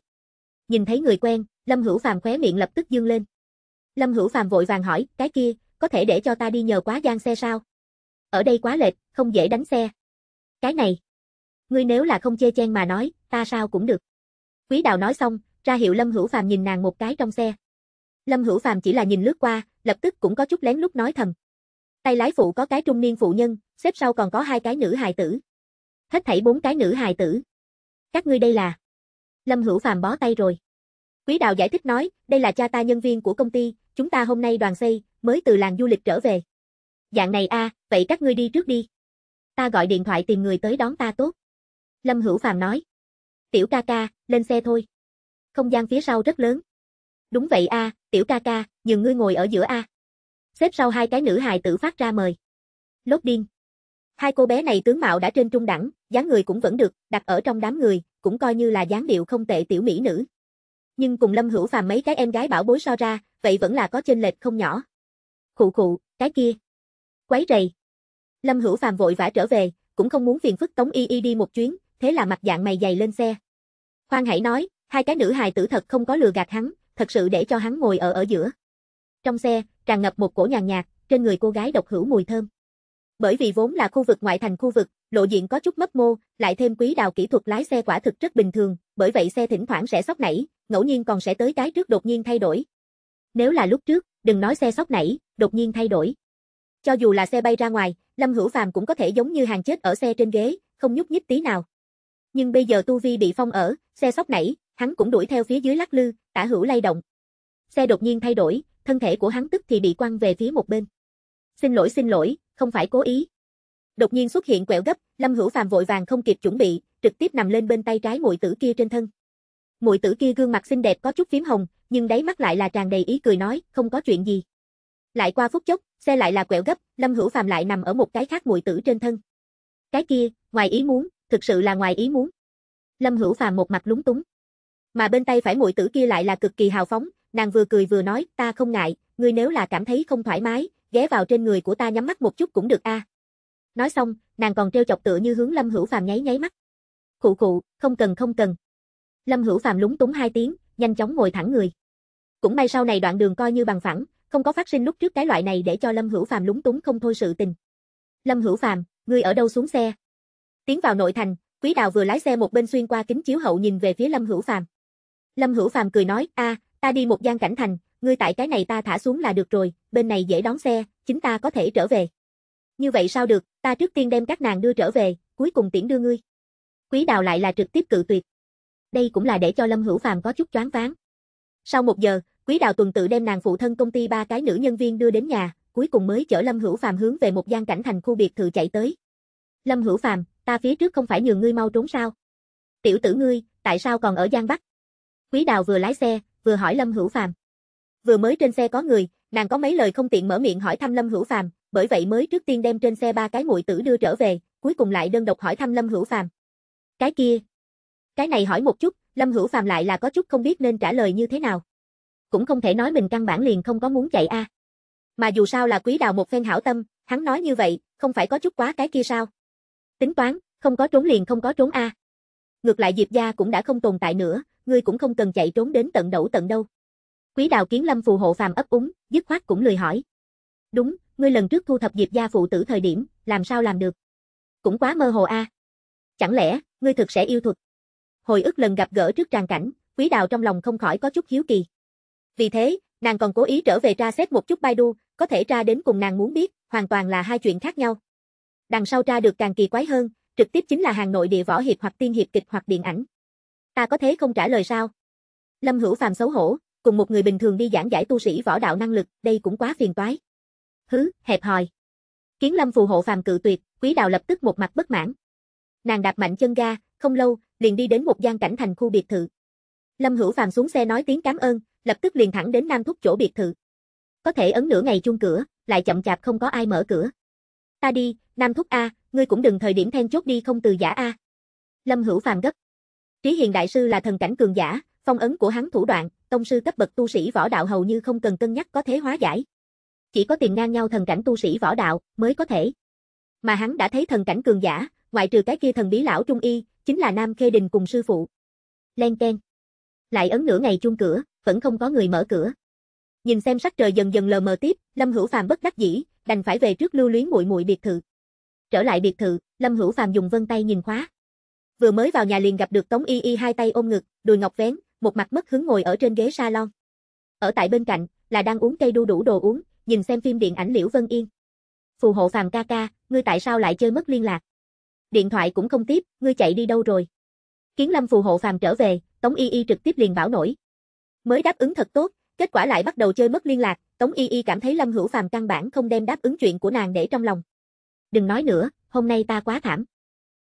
Nhìn thấy người quen, Lâm Hữu Phàm khóe miệng lập tức dương lên. Lâm Hữu Phàm vội vàng hỏi, "Cái kia, có thể để cho ta đi nhờ quá gian xe sao?" ở đây quá lệch, không dễ đánh xe. Cái này, ngươi nếu là không chê chen mà nói, ta sao cũng được. Quý đào nói xong, ra hiệu Lâm Hữu Phàm nhìn nàng một cái trong xe. Lâm Hữu Phàm chỉ là nhìn lướt qua, lập tức cũng có chút lén lút nói thầm. Tay lái phụ có cái trung niên phụ nhân, xếp sau còn có hai cái nữ hài tử. Hết thảy bốn cái nữ hài tử. Các ngươi đây là? Lâm Hữu Phàm bó tay rồi. Quý Đào giải thích nói, đây là cha ta nhân viên của công ty, chúng ta hôm nay đoàn xây, mới từ làng du lịch trở về. Dạng này a, vậy các ngươi đi trước đi. Ta gọi điện thoại tìm người tới đón ta tốt. Lâm Hữu Phàm nói. Tiểu ca ca, lên xe thôi. Không gian phía sau rất lớn. Đúng vậy a, tiểu ca ca, nhường ngươi ngồi ở giữa a. Xếp sau hai cái nữ hài tử phát ra mời. Lốt điên. Hai cô bé này tướng mạo đã trên trung đẳng, dáng người cũng vẫn được, đặt ở trong đám người, cũng coi như là dáng điệu không tệ tiểu mỹ nữ. Nhưng cùng Lâm Hữu Phàm mấy cái em gái bảo bối so ra, vậy vẫn là có chênh lệch không nhỏ. Khụ khụ, cái kia, quấy rầy. Lâm Hữu Phàm vội vã trở về, cũng không muốn phiền phức Tống Y Y đi một chuyến, thế là mặt dạng mày dày lên xe. Khoan hãy nói, hai cái nữ hài tử thật không có lừa gạt hắn, thật sự để cho hắn ngồi ở ở giữa. Trong xe, tràn ngập một cổ nhàn nhạt, trên người cô gái độc hữu mùi thơm. Bởi vì vốn là khu vực ngoại thành khu vực, lộ diện có chút mất mô, lại thêm quý đào kỹ thuật lái xe quả thực rất bình thường, bởi vậy xe thỉnh thoảng sẽ sóc nảy, ngẫu nhiên còn sẽ tới cái trước đột nhiên thay đổi. Nếu là lúc trước, đừng nói xe sóc nảy, đột nhiên thay đổi. Cho dù là xe bay ra ngoài, Lâm Hữu Phàm cũng có thể giống như hàng chết ở xe trên ghế, không nhúc nhích tí nào. Nhưng bây giờ tu vi bị phong ở, xe sóc nảy, hắn cũng đuổi theo phía dưới lắc lư, tả hữu lay động. Xe đột nhiên thay đổi, thân thể của hắn tức thì bị quăng về phía một bên. Xin lỗi xin lỗi, không phải cố ý. Đột nhiên xuất hiện quẹo gấp, Lâm Hữu Phàm vội vàng không kịp chuẩn bị, trực tiếp nằm lên bên tay trái muội tử kia trên thân. Muội tử kia gương mặt xinh đẹp có chút phím hồng, nhưng đáy mắt lại là tràn đầy ý cười nói, không có chuyện gì. Lại qua phút chốc, xe lại là quẹo gấp, Lâm Hữu Phàm lại nằm ở một cái khác muội tử trên thân. Cái kia, ngoài ý muốn, thực sự là ngoài ý muốn. Lâm Hữu Phàm một mặt lúng túng. Mà bên tay phải muội tử kia lại là cực kỳ hào phóng, nàng vừa cười vừa nói, "Ta không ngại, ngươi nếu là cảm thấy không thoải mái, ghé vào trên người của ta nhắm mắt một chút cũng được a." À. Nói xong, nàng còn trêu chọc tựa như hướng Lâm Hữu Phàm nháy nháy mắt. Khụ khụ, không cần không cần. Lâm Hữu Phàm lúng túng hai tiếng, nhanh chóng ngồi thẳng người. Cũng may sau này đoạn đường coi như bằng phẳng, không có phát sinh lúc trước cái loại này để cho Lâm Hữu Phàm lúng túng không thôi sự tình. Lâm Hữu Phàm, ngươi ở đâu xuống xe? Tiến vào nội thành, Quý Đào vừa lái xe một bên xuyên qua kính chiếu hậu nhìn về phía Lâm Hữu Phàm. Lâm Hữu Phàm cười nói, "A, ta đi một gian cảnh thành, ngươi tại cái này ta thả xuống là được rồi, bên này dễ đón xe, chính ta có thể trở về." Như vậy sao được, ta trước tiên đem các nàng đưa trở về, cuối cùng tiễn đưa ngươi. Quý Đào lại là trực tiếp cự tuyệt. Đây cũng là để cho Lâm Hữu Phàm có chút choáng váng. Sau một giờ, Quý Đào tuần tự đem nàng phụ thân công ty ba cái nữ nhân viên đưa đến nhà, cuối cùng mới chở Lâm Hữu Phàm hướng về một gian cảnh thành khu biệt thự chạy tới. Lâm Hữu Phàm, ta phía trước không phải nhường ngươi mau trốn sao? Tiểu tử ngươi, tại sao còn ở Giang Bắc? Quý Đào vừa lái xe, vừa hỏi Lâm Hữu Phàm. Vừa mới trên xe có người, nàng có mấy lời không tiện mở miệng hỏi thăm Lâm Hữu Phàm, bởi vậy mới trước tiên đem trên xe ba cái muội tử đưa trở về, cuối cùng lại đơn độc hỏi thăm Lâm Hữu Phàm. Cái kia, cái này hỏi một chút, Lâm Hữu Phàm lại là có chút không biết nên trả lời như thế nào cũng không thể nói mình căn bản liền không có muốn chạy a. À. Mà dù sao là quý đào một phen hảo tâm, hắn nói như vậy, không phải có chút quá cái kia sao? Tính toán, không có trốn liền không có trốn a. À. Ngược lại Diệp gia cũng đã không tồn tại nữa, ngươi cũng không cần chạy trốn đến tận đẩu tận đâu. Quý đào kiến lâm phù hộ phàm ấp úng, dứt khoát cũng lười hỏi. Đúng, ngươi lần trước thu thập Diệp gia phụ tử thời điểm, làm sao làm được? Cũng quá mơ hồ a. À. Chẳng lẽ, ngươi thực sẽ yêu thuật? Hồi ức lần gặp gỡ trước tràn cảnh, quý đào trong lòng không khỏi có chút hiếu kỳ. Vì thế, nàng còn cố ý trở về tra xét một chút Baidu, có thể tra đến cùng nàng muốn biết, hoàn toàn là hai chuyện khác nhau. Đằng sau tra được càng kỳ quái hơn, trực tiếp chính là hàng nội địa võ hiệp hoặc tiên hiệp kịch hoặc điện ảnh. Ta có thế không trả lời sao? Lâm Hữu Phàm xấu hổ, cùng một người bình thường đi giảng giải tu sĩ võ đạo năng lực, đây cũng quá phiền toái. Hứ, hẹp hòi. Kiến Lâm phù hộ Phàm cự tuyệt, Quý Đào lập tức một mặt bất mãn. Nàng đạp mạnh chân ga, không lâu, liền đi đến một gian cảnh thành khu biệt thự. Lâm Hữu Phàm xuống xe nói tiếng cảm ơn, lập tức liền thẳng đến Nam Thúc chỗ biệt thự. Có thể ấn nửa ngày chuông cửa, lại chậm chạp không có ai mở cửa. Ta đi, Nam Thúc A, ngươi cũng đừng thời điểm then chốt đi không từ giả A. Lâm Hữu Phàm gấp. Trí Hiền Đại Sư là thần cảnh cường giả, phong ấn của hắn thủ đoạn, tông sư cấp bậc tu sĩ võ đạo hầu như không cần cân nhắc có thế hóa giải. Chỉ có tiền ngang nhau thần cảnh tu sĩ võ đạo mới có thể. Mà hắn đã thấy thần cảnh cường giả, ngoại trừ cái kia thần bí lão trung y, chính là Nam Khê Đình cùng sư phụ. Len Ken lại ấn nửa ngày chuông cửa, vẫn không có người mở cửa. Nhìn xem sắc trời dần dần lờ mờ tiếp, Lâm Hữu Phàm bất đắc dĩ, đành phải về trước lưu luyến muội muội biệt thự. Trở lại biệt thự, Lâm Hữu Phàm dùng vân tay nhìn khóa. Vừa mới vào nhà liền gặp được Tống Y Y hai tay ôm ngực, đùi ngọc vén, một mặt mất hứng ngồi ở trên ghế salon. Ở tại bên cạnh là đang uống cây đu đủ đồ uống, nhìn xem phim điện ảnh Liễu Vân Yên. Phù hộ Phàm ca ca, ngươi tại sao lại chơi mất liên lạc? Điện thoại cũng không tiếp, ngươi chạy đi đâu rồi? Kiến Lâm phù hộ Phàm trở về, Tống Y Y trực tiếp liền bảo nổi. Mới đáp ứng thật tốt, kết quả lại bắt đầu chơi mất liên lạc, Tống Y Y cảm thấy Lâm Hữu Phàm căn bản không đem đáp ứng chuyện của nàng để trong lòng. Đừng nói nữa, hôm nay ta quá thảm.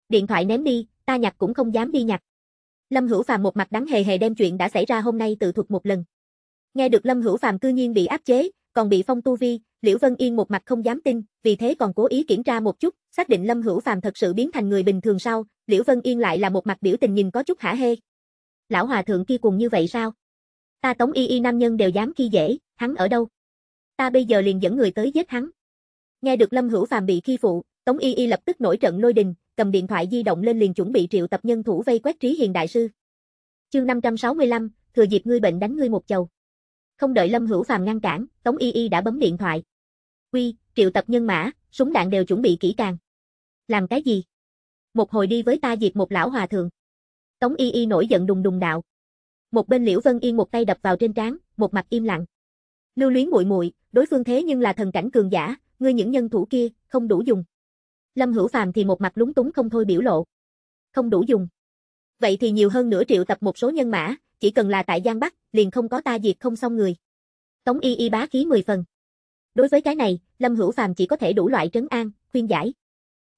Điện thoại ném đi, ta nhặt cũng không dám đi nhặt. Lâm Hữu Phàm một mặt đắng hề hề đem chuyện đã xảy ra hôm nay tự thuật một lần. Nghe được Lâm Hữu Phàm cư nhiên bị áp chế, còn bị phong tu vi, Liễu Vân Yên một mặt không dám tin, vì thế còn cố ý kiểm tra một chút, xác định Lâm Hữu Phàm thật sự biến thành người bình thường sau, Liễu Vân Yên lại là một mặt biểu tình nhìn có chút hả hê, lão hòa thượng kia cùng như vậy sao? Ta tống y y nam nhân đều dám khi dễ, hắn ở đâu? Ta bây giờ liền dẫn người tới giết hắn. Nghe được Lâm Hữu Phàm bị khi phụ, Tống Y Y lập tức nổi trận lôi đình, cầm điện thoại di động lên liền chuẩn bị triệu tập nhân thủ vây quét Trí Hiền đại sư. Chương 565, thừa dịp ngươi bệnh đánh ngươi một chầu. Không đợi Lâm Hữu Phàm ngăn cản, Tống Y Y đã bấm điện thoại. quy, triệu tập nhân mã, súng đạn đều chuẩn bị kỹ càng." "Làm cái gì?" "Một hồi đi với ta diệt một lão hòa thượng." Tống Y Y nổi giận đùng đùng đạo. Một bên Liễu Vân Yên một tay đập vào trên trán, một mặt im lặng. Lưu Luyến muội muội, đối phương thế nhưng là thần cảnh cường giả, ngươi những nhân thủ kia không đủ dùng. Lâm Hữu Phàm thì một mặt lúng túng không thôi biểu lộ. Không đủ dùng. Vậy thì nhiều hơn nửa triệu tập một số nhân mã, chỉ cần là tại Giang Bắc, liền không có ta diệt không xong người. Tống Y Y bá khí 10 phần. Đối với cái này, Lâm Hữu Phàm chỉ có thể đủ loại trấn an, khuyên giải.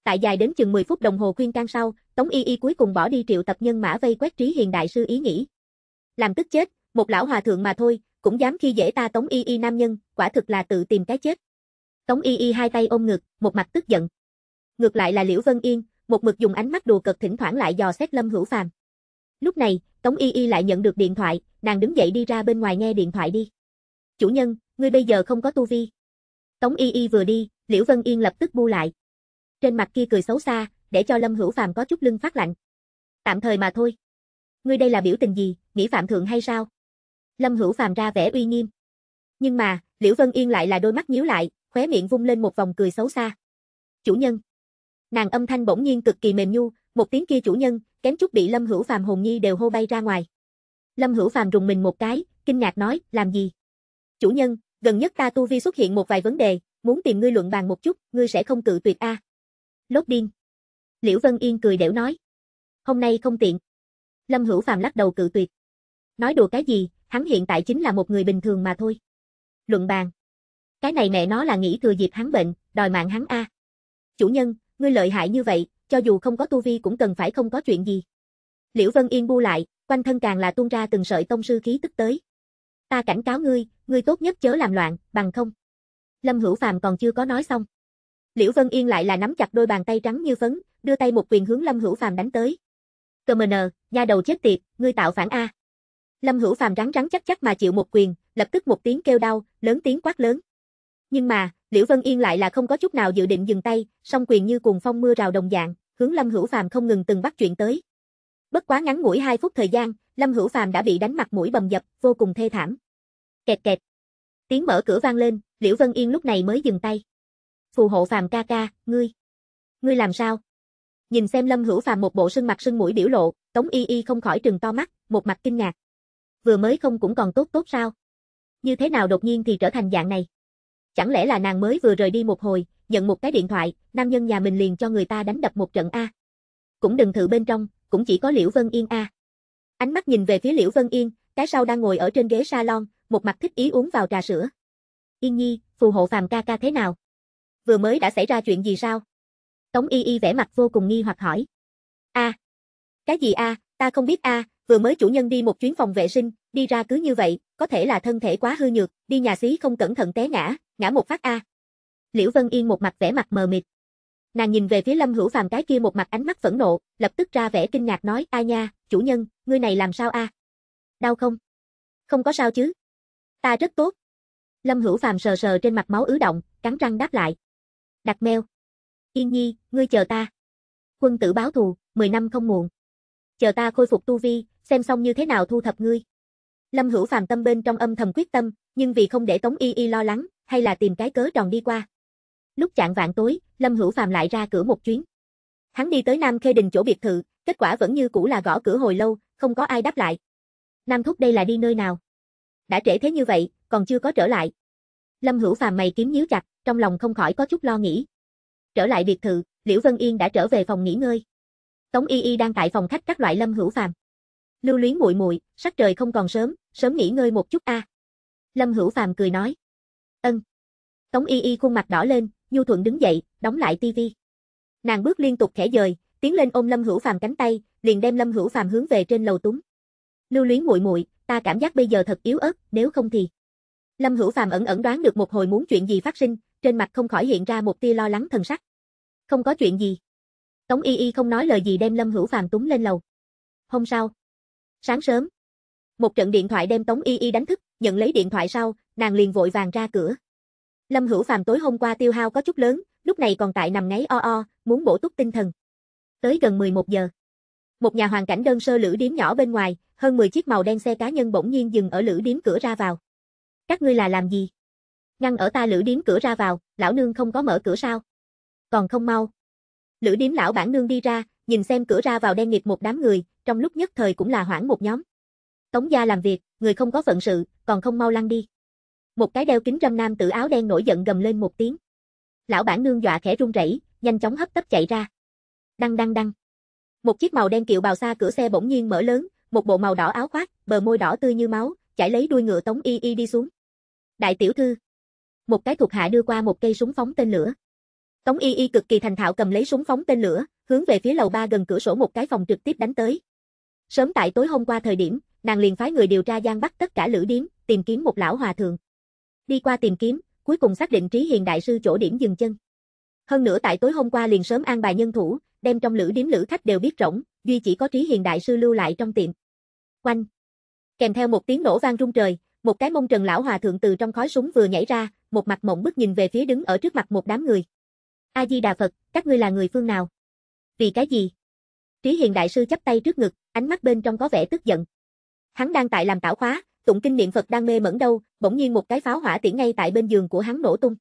Tại dài đến chừng 10 phút đồng hồ khuyên can sau, Tống Y Y cuối cùng bỏ đi triệu tập nhân mã vây quét trí hiền đại sư ý nghĩ. Làm tức chết, một lão hòa thượng mà thôi, cũng dám khi dễ ta Tống Y Y nam nhân, quả thực là tự tìm cái chết. Tống Y Y hai tay ôm ngực, một mặt tức giận. Ngược lại là Liễu Vân Yên, một mực dùng ánh mắt đùa cợt thỉnh thoảng lại dò xét Lâm Hữu Phàm. Lúc này, Tống Y Y lại nhận được điện thoại, nàng đứng dậy đi ra bên ngoài nghe điện thoại đi. "Chủ nhân, ngươi bây giờ không có tu vi." Tống Y Y vừa đi, Liễu Vân Yên lập tức bu lại. Trên mặt kia cười xấu xa, để cho Lâm Hữu Phàm có chút lưng phát lạnh. Tạm thời mà thôi. Ngươi đây là biểu tình gì, nghĩ phạm thượng hay sao? Lâm Hữu Phàm ra vẻ uy nghiêm. Nhưng mà, Liễu Vân Yên lại là đôi mắt nhíu lại, khóe miệng vung lên một vòng cười xấu xa. Chủ nhân. Nàng âm thanh bỗng nhiên cực kỳ mềm nhu, một tiếng kia chủ nhân, kém chút bị Lâm Hữu Phàm hồn nhi đều hô bay ra ngoài. Lâm Hữu Phàm rùng mình một cái, kinh ngạc nói, làm gì? Chủ nhân, gần nhất ta tu vi xuất hiện một vài vấn đề, muốn tìm ngươi luận bàn một chút, ngươi sẽ không cự tuyệt a. À. Lốt điên. Liễu Vân Yên cười đểu nói. Hôm nay không tiện. Lâm Hữu Phàm lắc đầu cự tuyệt. Nói đùa cái gì, hắn hiện tại chính là một người bình thường mà thôi. Luận bàn. Cái này mẹ nó là nghĩ thừa dịp hắn bệnh, đòi mạng hắn a. Chủ nhân, ngươi lợi hại như vậy, cho dù không có tu vi cũng cần phải không có chuyện gì. Liễu Vân Yên bu lại, quanh thân càng là tuôn ra từng sợi tông sư khí tức tới. Ta cảnh cáo ngươi, ngươi tốt nhất chớ làm loạn, bằng không. Lâm Hữu Phàm còn chưa có nói xong. Liễu Vân Yên lại là nắm chặt đôi bàn tay trắng như phấn, đưa tay một quyền hướng Lâm Hữu Phàm đánh tới. Cờ nờ, nha đầu chết tiệt, ngươi tạo phản a. Lâm Hữu Phàm rắn rắn chắc chắc mà chịu một quyền, lập tức một tiếng kêu đau, lớn tiếng quát lớn. Nhưng mà, Liễu Vân Yên lại là không có chút nào dự định dừng tay, song quyền như cuồng phong mưa rào đồng dạng, hướng Lâm Hữu Phàm không ngừng từng bắt chuyện tới. Bất quá ngắn ngủi 2 phút thời gian, Lâm Hữu Phàm đã bị đánh mặt mũi bầm dập, vô cùng thê thảm. Kẹt kẹt. Tiếng mở cửa vang lên, Liễu Vân Yên lúc này mới dừng tay phù hộ Phàm ca ca, ngươi, ngươi làm sao? Nhìn xem Lâm Hữu Phàm một bộ sưng mặt sưng mũi biểu lộ, Tống Y Y không khỏi trừng to mắt, một mặt kinh ngạc. Vừa mới không cũng còn tốt tốt sao? Như thế nào đột nhiên thì trở thành dạng này? Chẳng lẽ là nàng mới vừa rời đi một hồi, nhận một cái điện thoại, nam nhân nhà mình liền cho người ta đánh đập một trận a. Cũng đừng thử bên trong, cũng chỉ có Liễu Vân Yên a. Ánh mắt nhìn về phía Liễu Vân Yên, cái sau đang ngồi ở trên ghế salon, một mặt thích ý uống vào trà sữa. Yên Nhi, phù hộ Phàm ca ca thế nào? vừa mới đã xảy ra chuyện gì sao? Tống Y Y vẻ mặt vô cùng nghi hoặc hỏi. A, à, cái gì a, à, ta không biết a, à, vừa mới chủ nhân đi một chuyến phòng vệ sinh, đi ra cứ như vậy, có thể là thân thể quá hư nhược, đi nhà xí không cẩn thận té ngã, ngã một phát a. Liễu Vân Yên một mặt vẻ mặt mờ mịt. Nàng nhìn về phía Lâm Hữu Phàm cái kia một mặt ánh mắt phẫn nộ, lập tức ra vẻ kinh ngạc nói: "A nha, chủ nhân, ngươi này làm sao a? Đau không?" "Không có sao chứ. Ta rất tốt." Lâm Hữu Phàm sờ sờ trên mặt máu ứ động, cắn răng đáp lại đặt mail. Yên nhi, ngươi chờ ta. Quân tử báo thù, 10 năm không muộn. Chờ ta khôi phục tu vi, xem xong như thế nào thu thập ngươi. Lâm Hữu Phàm tâm bên trong âm thầm quyết tâm, nhưng vì không để Tống Y Y lo lắng, hay là tìm cái cớ tròn đi qua. Lúc chạng vạn tối, Lâm Hữu Phàm lại ra cửa một chuyến. Hắn đi tới Nam Khê Đình chỗ biệt thự, kết quả vẫn như cũ là gõ cửa hồi lâu, không có ai đáp lại. Nam thúc đây là đi nơi nào? Đã trễ thế như vậy, còn chưa có trở lại, Lâm Hữu Phàm mày kiếm nhíu chặt, trong lòng không khỏi có chút lo nghĩ. Trở lại biệt thự, Liễu Vân Yên đã trở về phòng nghỉ ngơi. Tống Y Y đang tại phòng khách các loại Lâm Hữu Phàm. Lưu Luyến muội muội, sắc trời không còn sớm, sớm nghỉ ngơi một chút a. Lâm Hữu Phàm cười nói. Ân. Tống Y Y khuôn mặt đỏ lên, nhu thuận đứng dậy, đóng lại tivi. Nàng bước liên tục khẽ dời, tiến lên ôm Lâm Hữu Phàm cánh tay, liền đem Lâm Hữu Phàm hướng về trên lầu túm. Lưu Luyến muội muội, ta cảm giác bây giờ thật yếu ớt, nếu không thì Lâm Hữu Phàm ẩn ẩn đoán được một hồi muốn chuyện gì phát sinh, trên mặt không khỏi hiện ra một tia lo lắng thần sắc. Không có chuyện gì. Tống Y Y không nói lời gì đem Lâm Hữu Phàm túm lên lầu. Hôm sau, sáng sớm, một trận điện thoại đem Tống Y Y đánh thức, nhận lấy điện thoại sau, nàng liền vội vàng ra cửa. Lâm Hữu Phàm tối hôm qua tiêu hao có chút lớn, lúc này còn tại nằm ngáy o o, muốn bổ túc tinh thần. Tới gần 11 giờ, một nhà hoàn cảnh đơn sơ lữ điếm nhỏ bên ngoài, hơn 10 chiếc màu đen xe cá nhân bỗng nhiên dừng ở lữ điếm cửa ra vào. Các ngươi là làm gì? Ngăn ở ta lữ điếm cửa ra vào, lão nương không có mở cửa sao? Còn không mau. Lữ điếm lão bản nương đi ra, nhìn xem cửa ra vào đen nghịt một đám người, trong lúc nhất thời cũng là hoảng một nhóm. Tống gia làm việc, người không có phận sự, còn không mau lăn đi. Một cái đeo kính râm nam tử áo đen nổi giận gầm lên một tiếng. Lão bản nương dọa khẽ run rẩy, nhanh chóng hấp tấp chạy ra. Đăng đăng đăng. Một chiếc màu đen kiệu bào xa cửa xe bỗng nhiên mở lớn, một bộ màu đỏ áo khoác, bờ môi đỏ tươi như máu, chảy lấy đuôi ngựa Tống Y Y đi xuống đại tiểu thư. Một cái thuộc hạ đưa qua một cây súng phóng tên lửa. Tống Y Y cực kỳ thành thạo cầm lấy súng phóng tên lửa, hướng về phía lầu ba gần cửa sổ một cái phòng trực tiếp đánh tới. Sớm tại tối hôm qua thời điểm, nàng liền phái người điều tra gian bắt tất cả lữ điếm, tìm kiếm một lão hòa thượng. Đi qua tìm kiếm, cuối cùng xác định Trí Hiền đại sư chỗ điểm dừng chân. Hơn nữa tại tối hôm qua liền sớm an bài nhân thủ, đem trong lữ điếm lữ khách đều biết rỗng, duy chỉ có Trí Hiền đại sư lưu lại trong tiệm. Quanh. Kèm theo một tiếng nổ vang rung trời, một cái mông trần lão hòa thượng từ trong khói súng vừa nhảy ra, một mặt mộng bức nhìn về phía đứng ở trước mặt một đám người. A-di-đà Phật, các ngươi là người phương nào? Vì cái gì? Trí Hiền Đại Sư chắp tay trước ngực, ánh mắt bên trong có vẻ tức giận. Hắn đang tại làm tảo khóa, tụng kinh niệm Phật đang mê mẩn đâu, bỗng nhiên một cái pháo hỏa tiễn ngay tại bên giường của hắn nổ tung.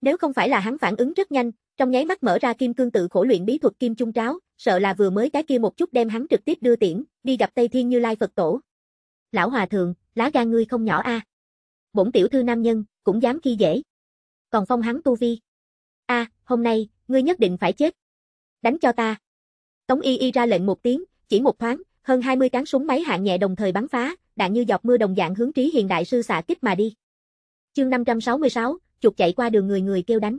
Nếu không phải là hắn phản ứng rất nhanh, trong nháy mắt mở ra kim cương tự khổ luyện bí thuật kim trung tráo, sợ là vừa mới cái kia một chút đem hắn trực tiếp đưa tiễn, đi gặp Tây Thiên Như Lai Phật Tổ. Lão Hòa Thượng, lá gan ngươi không nhỏ a. Bổn tiểu thư nam nhân, cũng dám khi dễ. Còn phong hắn tu vi. A, hôm nay, ngươi nhất định phải chết. Đánh cho ta. Tống y y ra lệnh một tiếng, chỉ một thoáng, hơn 20 cán súng máy hạng nhẹ đồng thời bắn phá, đạn như giọt mưa đồng dạng hướng trí hiện đại sư xạ kích mà đi. Chương 566, chuột chạy qua đường người người kêu đánh.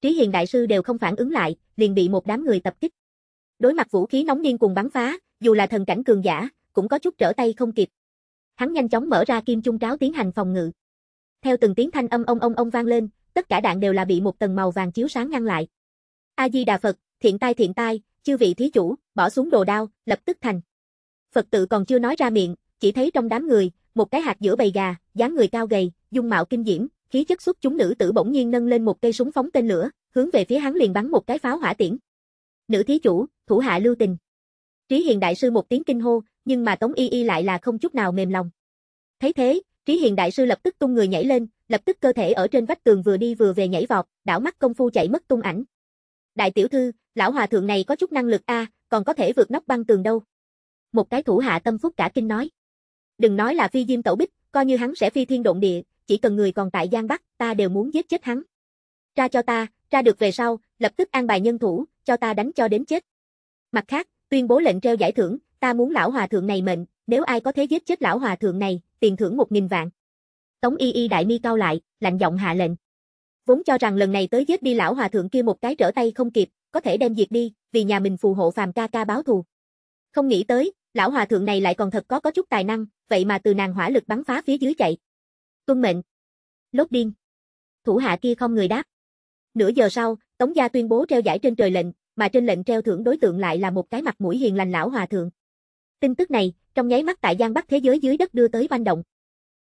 Trí hiền đại sư đều không phản ứng lại, liền bị một đám người tập kích. Đối mặt vũ khí nóng điên cùng bắn phá, dù là thần cảnh cường giả, cũng có chút trở tay không kịp, Hắn nhanh chóng mở ra kim chung cáo tiến hành phòng ngự. Theo từng tiếng thanh âm ông ông ông vang lên, tất cả đạn đều là bị một tầng màu vàng chiếu sáng ngăn lại. A Di Đà Phật, thiện tai thiện tai, chư vị thí chủ, bỏ xuống đồ đao, lập tức thành. Phật tự còn chưa nói ra miệng, chỉ thấy trong đám người, một cái hạt giữa bầy gà, dáng người cao gầy, dung mạo kinh diễm, khí chất xuất chúng nữ tử bỗng nhiên nâng lên một cây súng phóng tên lửa, hướng về phía hắn liền bắn một cái pháo hỏa tiễn. Nữ thí chủ, thủ hạ lưu tình. Trí Hiền đại sư một tiếng kinh hô, nhưng mà Tống Y Y lại là không chút nào mềm lòng. Thấy thế, Trí Hiền đại sư lập tức tung người nhảy lên, lập tức cơ thể ở trên vách tường vừa đi vừa về nhảy vọt, đảo mắt công phu chạy mất tung ảnh. Đại tiểu thư, lão hòa thượng này có chút năng lực a, còn có thể vượt nóc băng tường đâu. Một cái thủ hạ tâm phúc cả kinh nói. Đừng nói là phi diêm tẩu bích, coi như hắn sẽ phi thiên động địa, chỉ cần người còn tại Giang Bắc, ta đều muốn giết chết hắn. Ra cho ta, ra được về sau, lập tức an bài nhân thủ, cho ta đánh cho đến chết. Mặt khác, tuyên bố lệnh treo giải thưởng, ta muốn lão hòa thượng này mệnh, nếu ai có thế giết chết lão hòa thượng này, tiền thưởng một nghìn vạn. Tống y y đại mi cao lại, lạnh giọng hạ lệnh. Vốn cho rằng lần này tới giết đi lão hòa thượng kia một cái trở tay không kịp, có thể đem diệt đi, vì nhà mình phù hộ phàm ca ca báo thù. Không nghĩ tới, lão hòa thượng này lại còn thật có có chút tài năng, vậy mà từ nàng hỏa lực bắn phá phía dưới chạy. Tuân mệnh. Lốt điên. Thủ hạ kia không người đáp. Nửa giờ sau, Tống gia tuyên bố treo giải trên trời lệnh, mà trên lệnh treo thưởng đối tượng lại là một cái mặt mũi hiền lành lão hòa thượng. Tin tức này, trong nháy mắt tại Giang Bắc thế giới dưới đất đưa tới oanh động.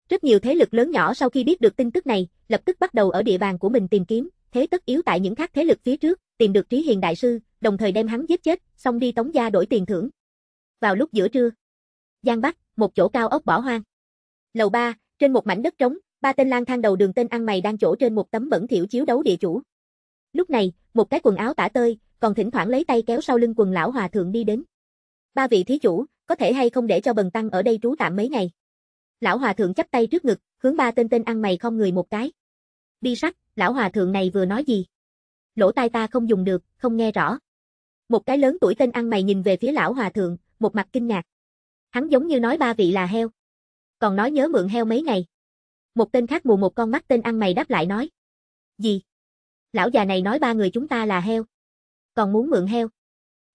Rất nhiều thế lực lớn nhỏ sau khi biết được tin tức này, lập tức bắt đầu ở địa bàn của mình tìm kiếm, thế tất yếu tại những khác thế lực phía trước, tìm được Trí Hiền đại sư, đồng thời đem hắn giết chết, xong đi Tống gia đổi tiền thưởng. Vào lúc giữa trưa, Giang Bắc, một chỗ cao ốc bỏ hoang. Lầu 3, trên một mảnh đất trống, ba tên lang thang đầu đường tên ăn mày đang chỗ trên một tấm bẩn thiểu chiếu đấu địa chủ. Lúc này, một cái quần áo tả tơi, còn thỉnh thoảng lấy tay kéo sau lưng quần lão hòa thượng đi đến. Ba vị thí chủ, có thể hay không để cho bần tăng ở đây trú tạm mấy ngày. Lão hòa thượng chắp tay trước ngực, hướng ba tên tên ăn mày không người một cái. Đi sắc, lão hòa thượng này vừa nói gì? Lỗ tai ta không dùng được, không nghe rõ. Một cái lớn tuổi tên ăn mày nhìn về phía lão hòa thượng, một mặt kinh ngạc. Hắn giống như nói ba vị là heo. Còn nói nhớ mượn heo mấy ngày. Một tên khác mù một con mắt tên ăn mày đáp lại nói. Gì? Lão già này nói ba người chúng ta là heo. Còn muốn mượn heo.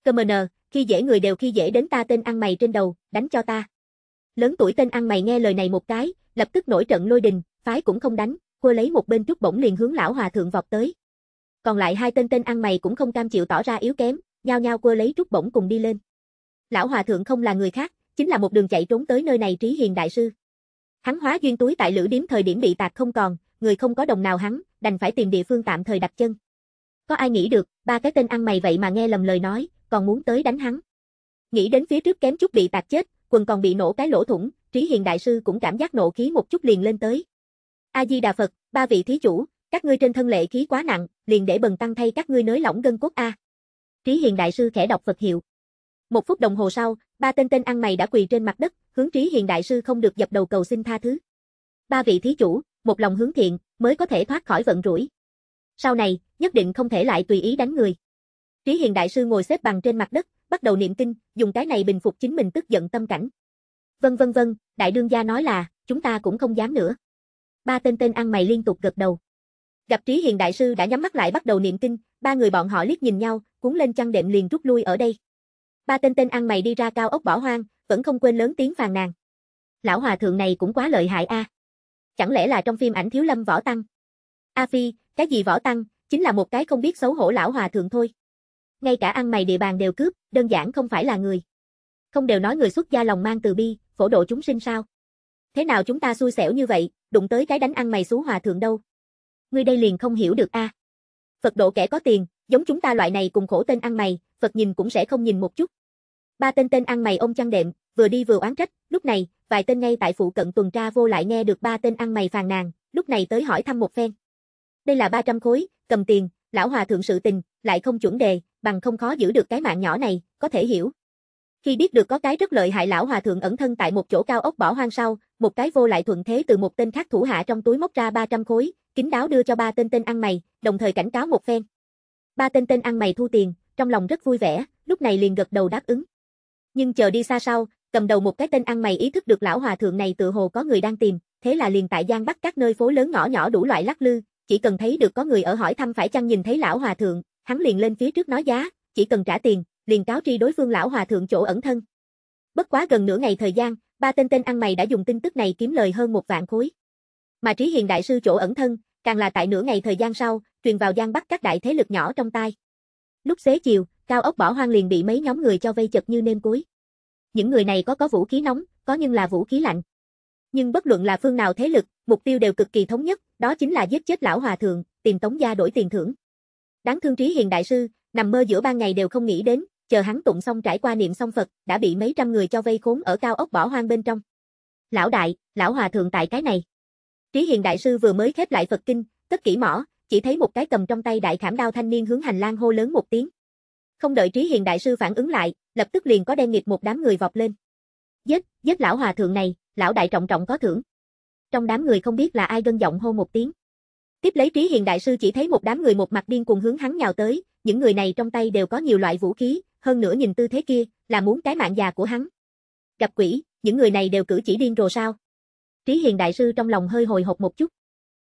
Cơ mờ nờ, khi dễ người đều khi dễ đến ta tên ăn mày trên đầu, đánh cho ta. Lớn tuổi tên ăn mày nghe lời này một cái, lập tức nổi trận lôi đình, phái cũng không đánh, quơ lấy một bên trúc bổng liền hướng lão hòa thượng vọt tới. Còn lại hai tên tên ăn mày cũng không cam chịu tỏ ra yếu kém, nhao nhao quơ lấy trúc bổng cùng đi lên. Lão hòa thượng không là người khác, chính là một đường chạy trốn tới nơi này Trí Hiền đại sư. Hắn hóa duyên túi tại lữ điếm thời điểm bị tạc không còn, người không có đồng nào hắn, đành phải tìm địa phương tạm thời đặt chân. Có ai nghĩ được, ba cái tên ăn mày vậy mà nghe lầm lời nói, còn muốn tới đánh hắn. Nghĩ đến phía trước kém chút bị tạt chết, quần còn bị nổ cái lỗ thủng, Trí Hiền đại sư cũng cảm giác nộ khí một chút liền lên tới. A Di Đà Phật, ba vị thí chủ, các ngươi trên thân lệ khí quá nặng, liền để bần tăng thay các ngươi nới lỏng gân cốt a. Trí Hiền đại sư khẽ đọc Phật hiệu. Một phút đồng hồ sau, ba tên tên ăn mày đã quỳ trên mặt đất, hướng Trí Hiền đại sư không được dập đầu cầu xin tha thứ. Ba vị thí chủ, một lòng hướng thiện, mới có thể thoát khỏi vận rủi. Sau này, nhất định không thể lại tùy ý đánh người. Trí Hiền Đại Sư ngồi xếp bằng trên mặt đất, bắt đầu niệm kinh, dùng cái này bình phục chính mình tức giận tâm cảnh. Vân vân vân, đại đương gia nói là, chúng ta cũng không dám nữa. Ba tên tên ăn mày liên tục gật đầu. Gặp Trí Hiền Đại Sư đã nhắm mắt lại bắt đầu niệm kinh, ba người bọn họ liếc nhìn nhau, cuốn lên chăn đệm liền rút lui ở đây. Ba tên tên ăn mày đi ra cao ốc bỏ hoang, vẫn không quên lớn tiếng phàn nàn. Lão hòa thượng này cũng quá lợi hại a. Chẳng lẽ là trong phim ảnh Thiếu Lâm Võ Tăng? A Phi, cái gì Võ Tăng, chính là một cái không biết xấu hổ lão hòa thượng thôi ngay cả ăn mày địa bàn đều cướp, đơn giản không phải là người. Không đều nói người xuất gia lòng mang từ bi, phổ độ chúng sinh sao? Thế nào chúng ta xui xẻo như vậy, đụng tới cái đánh ăn mày xú hòa thượng đâu? Ngươi đây liền không hiểu được a. À? Phật độ kẻ có tiền, giống chúng ta loại này cùng khổ tên ăn mày, Phật nhìn cũng sẽ không nhìn một chút. Ba tên tên ăn mày ôm chăn đệm, vừa đi vừa oán trách, lúc này, vài tên ngay tại phụ cận tuần tra vô lại nghe được ba tên ăn mày phàn nàn, lúc này tới hỏi thăm một phen. Đây là 300 khối, cầm tiền, lão hòa thượng sự tình, lại không chuẩn đề, bằng không khó giữ được cái mạng nhỏ này, có thể hiểu. Khi biết được có cái rất lợi hại lão hòa thượng ẩn thân tại một chỗ cao ốc bỏ hoang sau, một cái vô lại thuận thế từ một tên khác thủ hạ trong túi móc ra 300 khối, kính đáo đưa cho ba tên tên ăn mày, đồng thời cảnh cáo một phen. Ba tên tên ăn mày thu tiền, trong lòng rất vui vẻ, lúc này liền gật đầu đáp ứng. Nhưng chờ đi xa sau, cầm đầu một cái tên ăn mày ý thức được lão hòa thượng này tự hồ có người đang tìm, thế là liền tại gian bắt các nơi phố lớn nhỏ nhỏ đủ loại lắc lư, chỉ cần thấy được có người ở hỏi thăm phải chăng nhìn thấy lão hòa thượng, hắn liền lên phía trước nói giá, chỉ cần trả tiền, liền cáo tri đối phương lão hòa thượng chỗ ẩn thân. Bất quá gần nửa ngày thời gian, ba tên tên ăn mày đã dùng tin tức này kiếm lời hơn một vạn khối. Mà Trí Hiền đại sư chỗ ẩn thân, càng là tại nửa ngày thời gian sau, truyền vào giang bắt các đại thế lực nhỏ trong tay Lúc xế chiều, cao ốc bỏ hoang liền bị mấy nhóm người cho vây chật như nêm cuối. Những người này có có vũ khí nóng, có nhưng là vũ khí lạnh. Nhưng bất luận là phương nào thế lực, mục tiêu đều cực kỳ thống nhất, đó chính là giết chết lão hòa thượng, tìm Tống gia đổi tiền thưởng. Đáng thương trí hiền đại sư, nằm mơ giữa ban ngày đều không nghĩ đến, chờ hắn tụng xong trải qua niệm xong Phật, đã bị mấy trăm người cho vây khốn ở cao ốc bỏ hoang bên trong. Lão đại, lão hòa thượng tại cái này. Trí hiền đại sư vừa mới khép lại Phật kinh, tất kỹ mỏ, chỉ thấy một cái cầm trong tay đại khảm đao thanh niên hướng hành lang hô lớn một tiếng. Không đợi Trí Hiền đại sư phản ứng lại, lập tức liền có đen nghiệp một đám người vọt lên. Giết, giết lão hòa thượng này, lão đại trọng trọng có thưởng. Trong đám người không biết là ai gân giọng hô một tiếng. Tiếp lấy Trí Hiền Đại Sư chỉ thấy một đám người một mặt điên cùng hướng hắn nhào tới, những người này trong tay đều có nhiều loại vũ khí, hơn nữa nhìn tư thế kia, là muốn cái mạng già của hắn. Gặp quỷ, những người này đều cử chỉ điên rồ sao. Trí Hiền Đại Sư trong lòng hơi hồi hộp một chút.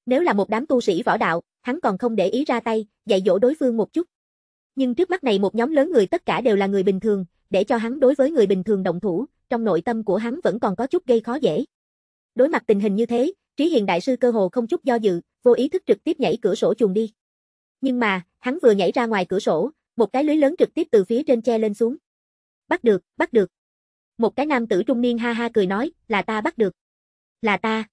Nếu là một đám tu sĩ võ đạo, hắn còn không để ý ra tay, dạy dỗ đối phương một chút. Nhưng trước mắt này một nhóm lớn người tất cả đều là người bình thường, để cho hắn đối với người bình thường động thủ, trong nội tâm của hắn vẫn còn có chút gây khó dễ. Đối mặt tình hình như thế, Trí Hiền Đại Sư cơ hồ không chút do dự, vô ý thức trực tiếp nhảy cửa sổ chuồng đi. Nhưng mà, hắn vừa nhảy ra ngoài cửa sổ, một cái lưới lớn trực tiếp từ phía trên che lên xuống. Bắt được, bắt được. Một cái nam tử trung niên ha ha cười nói, là ta bắt được. Là ta.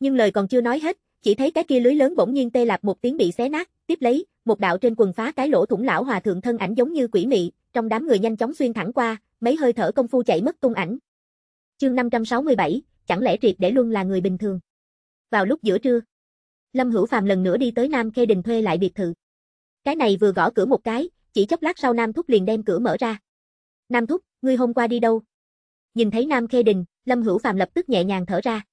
Nhưng lời còn chưa nói hết, chỉ thấy cái kia lưới lớn bỗng nhiên tê lạp một tiếng bị xé nát, tiếp lấy, một đạo trên quần phá cái lỗ thủng lão hòa thượng thân ảnh giống như quỷ mị, trong đám người nhanh chóng xuyên thẳng qua, mấy hơi thở công phu chạy mất tung ảnh. Chương 567, chẳng lẽ triệt để luôn là người bình thường. Vào lúc giữa trưa, Lâm Hữu Phàm lần nữa đi tới Nam Khê Đình thuê lại biệt thự. Cái này vừa gõ cửa một cái, chỉ chốc lát sau Nam Thúc liền đem cửa mở ra. Nam Thúc, ngươi hôm qua đi đâu? Nhìn thấy Nam Khê Đình, Lâm Hữu Phàm lập tức nhẹ nhàng thở ra.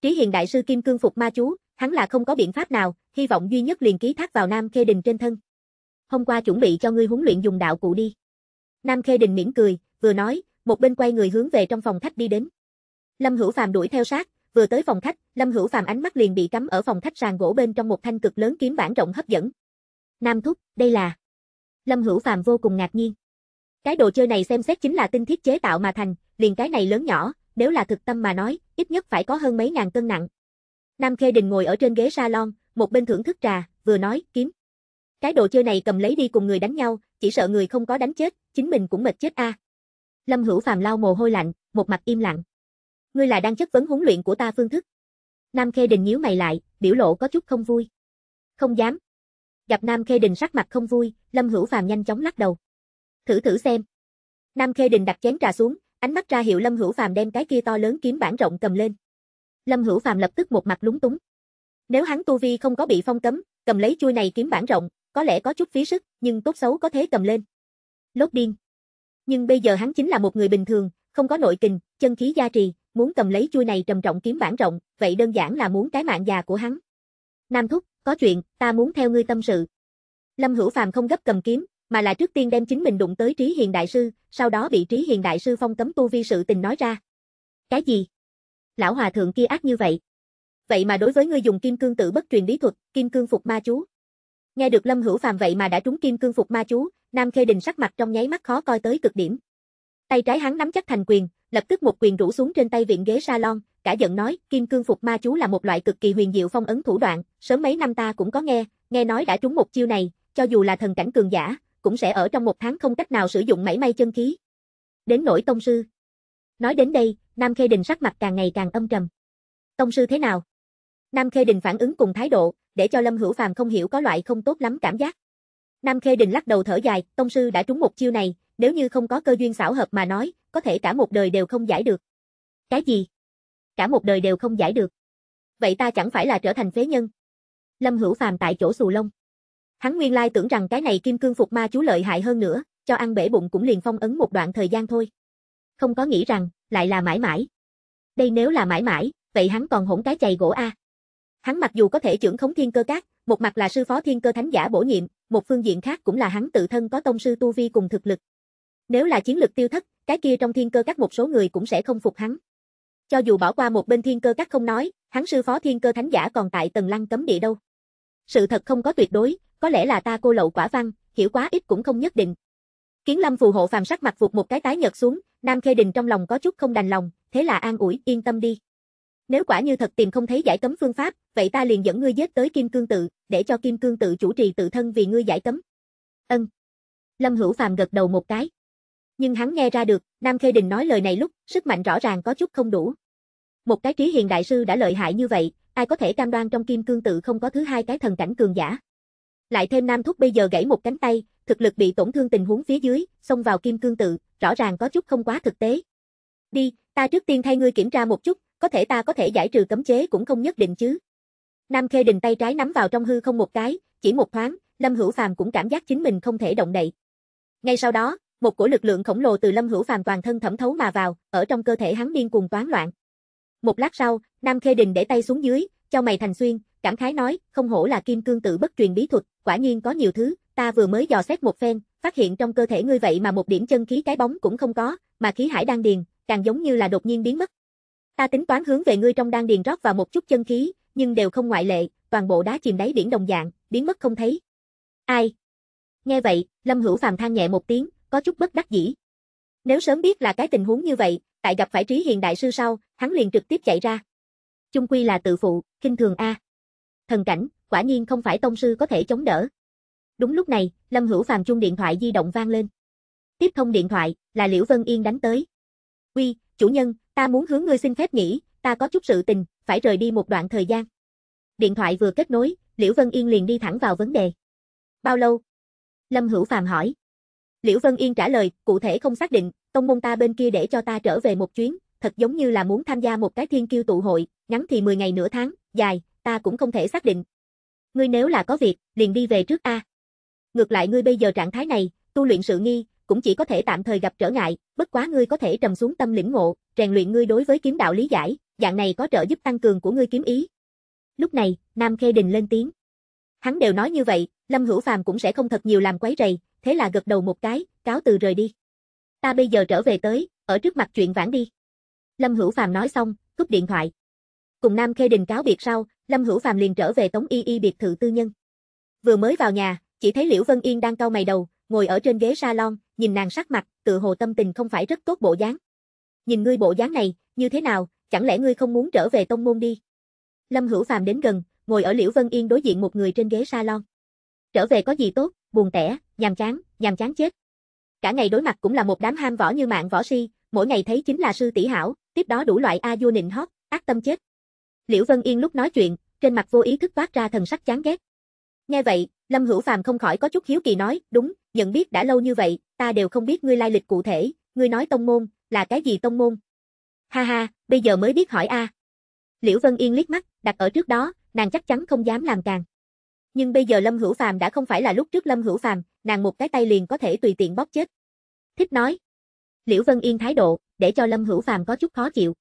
Trí Hiền Đại sư Kim Cương Phục Ma Chú, hắn là không có biện pháp nào, hy vọng duy nhất liền ký thác vào Nam Khê Đình trên thân. Hôm qua chuẩn bị cho ngươi huấn luyện dùng đạo cụ đi. Nam Khê Đình mỉm cười, vừa nói, một bên quay người hướng về trong phòng khách đi đến. Lâm Hữu Phàm đuổi theo sát, Vừa tới phòng khách, Lâm Hữu Phàm ánh mắt liền bị cắm ở phòng khách sàn gỗ bên trong một thanh cực lớn kiếm bản rộng hấp dẫn. Nam thúc, đây là Lâm Hữu Phàm vô cùng ngạc nhiên. Cái đồ chơi này xem xét chính là tinh thiết chế tạo mà thành, liền cái này lớn nhỏ, nếu là thực tâm mà nói, ít nhất phải có hơn mấy ngàn cân nặng. Nam Khê Đình ngồi ở trên ghế salon, một bên thưởng thức trà, vừa nói, kiếm. Cái đồ chơi này cầm lấy đi cùng người đánh nhau, chỉ sợ người không có đánh chết, chính mình cũng mệt chết a. À. Lâm Hữu Phàm lau mồ hôi lạnh, một mặt im lặng. Ngươi là đang chất vấn huấn luyện của ta phương thức. Nam Khê Đình nhíu mày lại, biểu lộ có chút không vui. Không dám. Gặp Nam Khê Đình sắc mặt không vui, Lâm Hữu Phàm nhanh chóng lắc đầu. Thử thử xem. Nam Khê Đình đặt chén trà xuống, ánh mắt ra hiệu Lâm Hữu Phàm đem cái kia to lớn kiếm bản rộng cầm lên. Lâm Hữu Phàm lập tức một mặt lúng túng. Nếu hắn tu vi không có bị phong cấm, cầm lấy chuôi này kiếm bản rộng, có lẽ có chút phí sức, nhưng tốt xấu có thế cầm lên. Lốt điên. Nhưng bây giờ hắn chính là một người bình thường, không có nội kình, chân khí gia trì, muốn cầm lấy chui này trầm trọng kiếm bản rộng, vậy đơn giản là muốn cái mạng già của hắn. Nam Thúc, có chuyện, ta muốn theo ngươi tâm sự. Lâm Hữu Phàm không gấp cầm kiếm, mà là trước tiên đem chính mình đụng tới Trí Hiền Đại Sư, sau đó bị Trí Hiền Đại Sư phong cấm tu vi sự tình nói ra. Cái gì? Lão Hòa Thượng kia ác như vậy. Vậy mà đối với ngươi dùng kim cương tự bất truyền bí thuật, kim cương phục ma chú. Nghe được Lâm Hữu Phàm vậy mà đã trúng kim cương phục ma chú, Nam Khê Đình sắc mặt trong nháy mắt khó coi tới cực điểm. Tay trái hắn nắm chắc thành quyền, lập tức một quyền rũ xuống trên tay viện ghế salon, cả giận nói, kim cương phục ma chú là một loại cực kỳ huyền diệu phong ấn thủ đoạn, sớm mấy năm ta cũng có nghe, nghe nói đã trúng một chiêu này, cho dù là thần cảnh cường giả, cũng sẽ ở trong một tháng không cách nào sử dụng mảy may chân khí. Đến nỗi tông sư. Nói đến đây, Nam Khê Đình sắc mặt càng ngày càng âm trầm. Tông sư thế nào? Nam Khê Đình phản ứng cùng thái độ, để cho Lâm Hữu Phàm không hiểu có loại không tốt lắm cảm giác. Nam Khê Đình lắc đầu thở dài, tông sư đã trúng một chiêu này, nếu như không có cơ duyên xảo hợp mà nói, có thể cả một đời đều không giải được. Cái gì? Cả một đời đều không giải được. Vậy ta chẳng phải là trở thành phế nhân. Lâm Hữu Phàm tại chỗ xù lông. Hắn nguyên lai tưởng rằng cái này kim cương phục ma chú lợi hại hơn nữa, cho ăn bể bụng cũng liền phong ấn một đoạn thời gian thôi. Không có nghĩ rằng, lại là mãi mãi. Đây nếu là mãi mãi, vậy hắn còn hỗn cái chày gỗ a. Hắn mặc dù có thể trưởng khống thiên cơ các, một mặt là sư phó thiên cơ thánh giả bổ nhiệm, một phương diện khác cũng là hắn tự thân có tông sư tu vi cùng thực lực. Nếu là chiến lực tiêu thất, cái kia trong thiên cơ các một số người cũng sẽ không phục hắn. Cho dù bỏ qua một bên thiên cơ các không nói, hắn sư phó thiên cơ thánh giả còn tại tầng lăng cấm địa đâu. Sự thật không có tuyệt đối, có lẽ là ta cô lậu quả văn, hiểu quá ít cũng không nhất định. Kiến Lâm phù hộ phàm sắc mặt vụt một cái tái nhợt xuống, Nam Khê Đình trong lòng có chút không đành lòng, thế là an ủi, yên tâm đi. Nếu quả như thật tìm không thấy giải cấm phương pháp, vậy ta liền dẫn ngươi giết tới Kim Cương tự, để cho Kim Cương tự chủ trì tự thân vì ngươi giải cấm. Ân. Lâm Hữu Phàm gật đầu một cái nhưng hắn nghe ra được, Nam Khê Đình nói lời này lúc, sức mạnh rõ ràng có chút không đủ. Một cái trí hiền đại sư đã lợi hại như vậy, ai có thể cam đoan trong kim cương tự không có thứ hai cái thần cảnh cường giả. Lại thêm Nam Thúc bây giờ gãy một cánh tay, thực lực bị tổn thương tình huống phía dưới, xông vào kim cương tự, rõ ràng có chút không quá thực tế. Đi, ta trước tiên thay ngươi kiểm tra một chút, có thể ta có thể giải trừ cấm chế cũng không nhất định chứ. Nam Khê Đình tay trái nắm vào trong hư không một cái, chỉ một thoáng, Lâm Hữu Phàm cũng cảm giác chính mình không thể động đậy. Ngay sau đó, một cổ lực lượng khổng lồ từ Lâm Hữu Phàm toàn thân thẩm thấu mà vào, ở trong cơ thể hắn điên cuồng toán loạn. Một lát sau, Nam Khê Đình để tay xuống dưới, cho mày thành xuyên, cảm khái nói, không hổ là kim cương tự bất truyền bí thuật, quả nhiên có nhiều thứ, ta vừa mới dò xét một phen, phát hiện trong cơ thể ngươi vậy mà một điểm chân khí cái bóng cũng không có, mà khí hải đang điền, càng giống như là đột nhiên biến mất. Ta tính toán hướng về ngươi trong đang điền rót vào một chút chân khí, nhưng đều không ngoại lệ, toàn bộ đá chìm đáy biển đồng dạng, biến mất không thấy. Ai? Nghe vậy, Lâm Hữu Phàm than nhẹ một tiếng, có chút bất đắc dĩ. Nếu sớm biết là cái tình huống như vậy, tại gặp phải Trí Hiền đại sư sau, hắn liền trực tiếp chạy ra. Chung quy là tự phụ, kinh thường a. Thần cảnh, quả nhiên không phải tông sư có thể chống đỡ. Đúng lúc này, Lâm Hữu Phàm chuông điện thoại di động vang lên. Tiếp thông điện thoại, là Liễu Vân Yên đánh tới. "Uy, chủ nhân, ta muốn hướng ngươi xin phép nghỉ, ta có chút sự tình, phải rời đi một đoạn thời gian." Điện thoại vừa kết nối, Liễu Vân Yên liền đi thẳng vào vấn đề. "Bao lâu?" Lâm Hữu Phàm hỏi. Liễu Vân Yên trả lời, cụ thể không xác định, tông môn ta bên kia để cho ta trở về một chuyến, thật giống như là muốn tham gia một cái thiên kiêu tụ hội, ngắn thì 10 ngày nửa tháng, dài, ta cũng không thể xác định. Ngươi nếu là có việc, liền đi về trước a. Ngược lại ngươi bây giờ trạng thái này, tu luyện sự nghi, cũng chỉ có thể tạm thời gặp trở ngại, bất quá ngươi có thể trầm xuống tâm lĩnh ngộ, rèn luyện ngươi đối với kiếm đạo lý giải, dạng này có trợ giúp tăng cường của ngươi kiếm ý. Lúc này, Nam Khê Đình lên tiếng. Hắn đều nói như vậy, Lâm Hữu Phàm cũng sẽ không thật nhiều làm quấy rầy, thế là gật đầu một cái, cáo từ rời đi. Ta bây giờ trở về tới, ở trước mặt chuyện vãn đi. Lâm Hữu Phàm nói xong, cúp điện thoại. Cùng Nam Khê Đình cáo biệt sau, Lâm Hữu Phàm liền trở về Tống Y Y biệt thự tư nhân. Vừa mới vào nhà, chỉ thấy Liễu Vân Yên đang cau mày đầu, ngồi ở trên ghế salon, nhìn nàng sắc mặt, tự hồ tâm tình không phải rất tốt bộ dáng. Nhìn ngươi bộ dáng này, như thế nào, chẳng lẽ ngươi không muốn trở về tông môn đi? Lâm Hữu Phàm đến gần, ngồi ở Liễu Vân Yên đối diện một người trên ghế salon. Trở về có gì tốt? buồn tẻ, nhàm chán, nhàm chán chết. Cả ngày đối mặt cũng là một đám ham võ như mạng võ si, mỗi ngày thấy chính là sư tỷ hảo, tiếp đó đủ loại a du nịnh hót, ác tâm chết. Liễu Vân Yên lúc nói chuyện, trên mặt vô ý thức toát ra thần sắc chán ghét. Nghe vậy, Lâm Hữu Phàm không khỏi có chút hiếu kỳ nói, đúng, nhận biết đã lâu như vậy, ta đều không biết ngươi lai lịch cụ thể, ngươi nói tông môn, là cái gì tông môn? Ha ha, bây giờ mới biết hỏi a. À. Liễu Vân Yên liếc mắt, đặt ở trước đó, nàng chắc chắn không dám làm càng. Nhưng bây giờ Lâm Hữu Phàm đã không phải là lúc trước Lâm Hữu Phàm, nàng một cái tay liền có thể tùy tiện bóp chết. Thích nói. Liễu Vân Yên thái độ, để cho Lâm Hữu Phàm có chút khó chịu.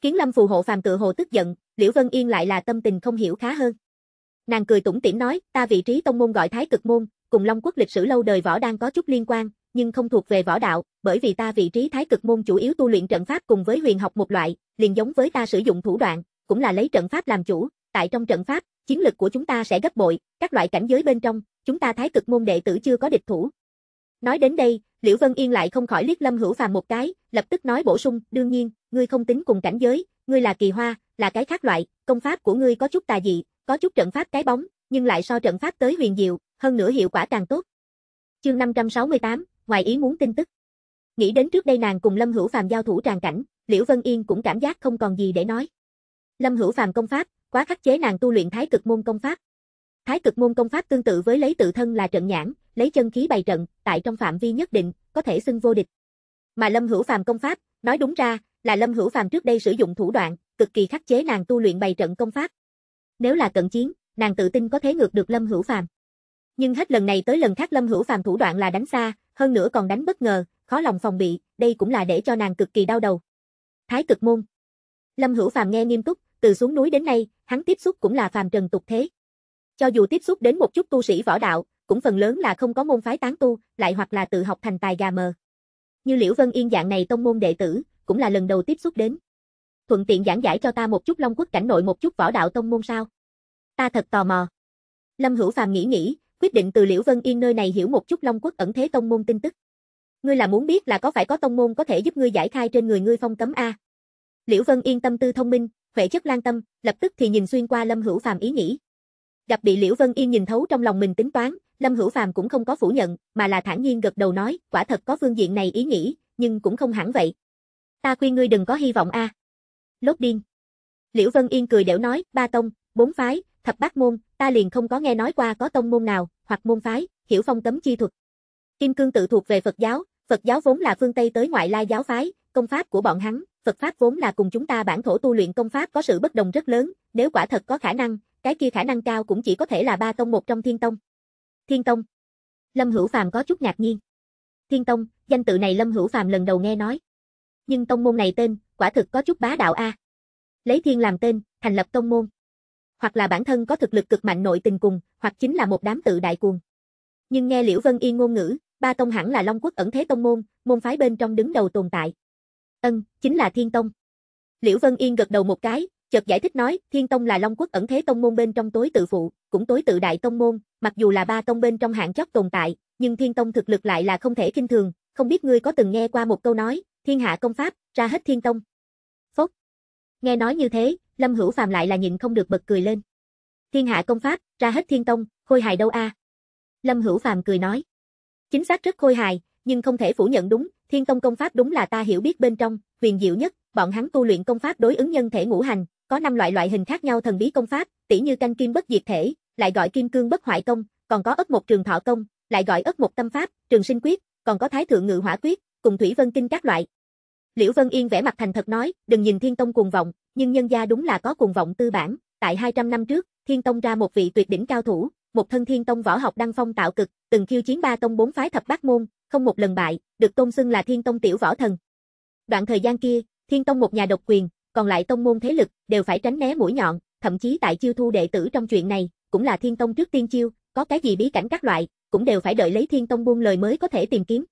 kiến Lâm phù hộ Phàm tự hồ tức giận, Liễu Vân Yên lại là tâm tình không hiểu khá hơn. Nàng cười tủm tỉm nói, ta vị trí tông môn gọi Thái Cực môn, cùng Long Quốc lịch sử lâu đời võ đang có chút liên quan, nhưng không thuộc về võ đạo, bởi vì ta vị trí Thái Cực môn chủ yếu tu luyện trận pháp cùng với huyền học một loại, liền giống với ta sử dụng thủ đoạn, cũng là lấy trận pháp làm chủ, tại trong trận pháp, chiến lực của chúng ta sẽ gấp bội, các loại cảnh giới bên trong, chúng ta thái cực môn đệ tử chưa có địch thủ. Nói đến đây, Liễu Vân Yên lại không khỏi liếc Lâm Hữu Phàm một cái, lập tức nói bổ sung, đương nhiên, ngươi không tính cùng cảnh giới, ngươi là kỳ hoa, là cái khác loại, công pháp của ngươi có chút tà dị, có chút trận pháp cái bóng, nhưng lại so trận pháp tới huyền diệu, hơn nữa hiệu quả càng tốt. Chương 568, ngoài ý muốn tin tức. Nghĩ đến trước đây nàng cùng Lâm Hữu Phàm giao thủ tràn cảnh, Liễu Vân Yên cũng cảm giác không còn gì để nói. Lâm Hữu Phàm công pháp, quá khắc chế nàng tu luyện thái cực môn công pháp. Thái cực môn công pháp tương tự với lấy tự thân là trận nhãn, lấy chân khí bày trận, tại trong phạm vi nhất định, có thể xưng vô địch. Mà Lâm Hữu Phàm công pháp, nói đúng ra, là Lâm Hữu Phàm trước đây sử dụng thủ đoạn, cực kỳ khắc chế nàng tu luyện bày trận công pháp. Nếu là cận chiến, nàng tự tin có thể ngược được Lâm Hữu Phàm. Nhưng hết lần này tới lần khác Lâm Hữu Phàm thủ đoạn là đánh xa, hơn nữa còn đánh bất ngờ, khó lòng phòng bị, đây cũng là để cho nàng cực kỳ đau đầu. Thái cực môn. Lâm Hữu Phàm nghe nghiêm túc, từ xuống núi đến nay, hắn tiếp xúc cũng là phàm trần tục thế. Cho dù tiếp xúc đến một chút tu sĩ võ đạo, cũng phần lớn là không có môn phái tán tu, lại hoặc là tự học thành tài gà mờ. Như Liễu Vân Yên dạng này tông môn đệ tử, cũng là lần đầu tiếp xúc đến. Thuận tiện giảng giải cho ta một chút Long Quốc cảnh nội một chút võ đạo tông môn sao? Ta thật tò mò. Lâm Hữu Phàm nghĩ nghĩ, quyết định từ Liễu Vân Yên nơi này hiểu một chút Long Quốc ẩn thế tông môn tin tức. Ngươi là muốn biết là có phải có tông môn có thể giúp ngươi giải khai trên người ngươi phong cấm a? Liễu Vân Yên tâm tư thông minh, khỏe chất lan tâm, lập tức thì nhìn xuyên qua Lâm Hữu Phàm ý nghĩ. Gặp bị Liễu Vân Yên nhìn thấu trong lòng mình tính toán, Lâm Hữu Phàm cũng không có phủ nhận, mà là thản nhiên gật đầu nói, quả thật có phương diện này ý nghĩ, nhưng cũng không hẳn vậy. Ta khuyên ngươi đừng có hy vọng a. À. Lốt điên. Liễu Vân Yên cười đẻo nói, ba tông, bốn phái, thập bát môn, ta liền không có nghe nói qua có tông môn nào, hoặc môn phái, hiểu phong cấm chi thuật. Kim cương tự thuộc về Phật giáo, Phật giáo vốn là phương Tây tới ngoại lai giáo phái, công pháp của bọn hắn Phật Pháp vốn là cùng chúng ta bản thổ tu luyện công Pháp có sự bất đồng rất lớn, nếu quả thật có khả năng, cái kia khả năng cao cũng chỉ có thể là ba tông một trong Thiên Tông. Thiên Tông. Lâm Hữu Phàm có chút ngạc nhiên. Thiên Tông, danh tự này Lâm Hữu Phàm lần đầu nghe nói. Nhưng tông môn này tên, quả thực có chút bá đạo a. Lấy thiên làm tên, thành lập tông môn. Hoặc là bản thân có thực lực cực mạnh nội tình cùng, hoặc chính là một đám tự đại cuồng. Nhưng nghe Liễu Vân Y ngôn ngữ, ba tông hẳn là Long Quốc ẩn thế tông môn, môn phái bên trong đứng đầu tồn tại. Ân, chính là Thiên Tông. Liễu Vân Yên gật đầu một cái, chợt giải thích nói, Thiên Tông là Long Quốc ẩn thế tông môn bên trong tối tự phụ, cũng tối tự đại tông môn, mặc dù là ba tông bên trong hạng chót tồn tại, nhưng Thiên Tông thực lực lại là không thể kinh thường, không biết ngươi có từng nghe qua một câu nói, thiên hạ công pháp, ra hết Thiên Tông. Phốc. Nghe nói như thế, Lâm Hữu Phàm lại là nhịn không được bật cười lên. Thiên hạ công pháp, ra hết Thiên Tông, khôi hài đâu a? À? Lâm Hữu Phàm cười nói. Chính xác rất khôi hài, nhưng không thể phủ nhận đúng, Thiên công công pháp đúng là ta hiểu biết bên trong, huyền diệu nhất, bọn hắn tu luyện công pháp đối ứng nhân thể ngũ hành, có năm loại loại hình khác nhau thần bí công pháp, tỉ như canh kim bất diệt thể, lại gọi kim cương bất hoại công, còn có ất một trường thọ công, lại gọi ất một tâm pháp, trường sinh quyết, còn có thái thượng ngự hỏa quyết, cùng thủy vân kinh các loại. Liễu Vân Yên vẻ mặt thành thật nói, đừng nhìn Thiên Tông cuồng vọng, nhưng nhân gia đúng là có cuồng vọng tư bản, tại 200 năm trước, Thiên Tông ra một vị tuyệt đỉnh cao thủ, một thân Thiên Tông võ học đăng phong tạo cực, từng khiêu chiến ba tông bốn phái thập bát môn, không một lần bại, được tôn xưng là Thiên Tông tiểu võ thần. Đoạn thời gian kia, Thiên Tông một nhà độc quyền, còn lại tông môn thế lực đều phải tránh né mũi nhọn, thậm chí tại chiêu thu đệ tử trong chuyện này, cũng là Thiên Tông trước tiên chiêu, có cái gì bí cảnh các loại, cũng đều phải đợi lấy Thiên Tông buông lời mới có thể tìm kiếm.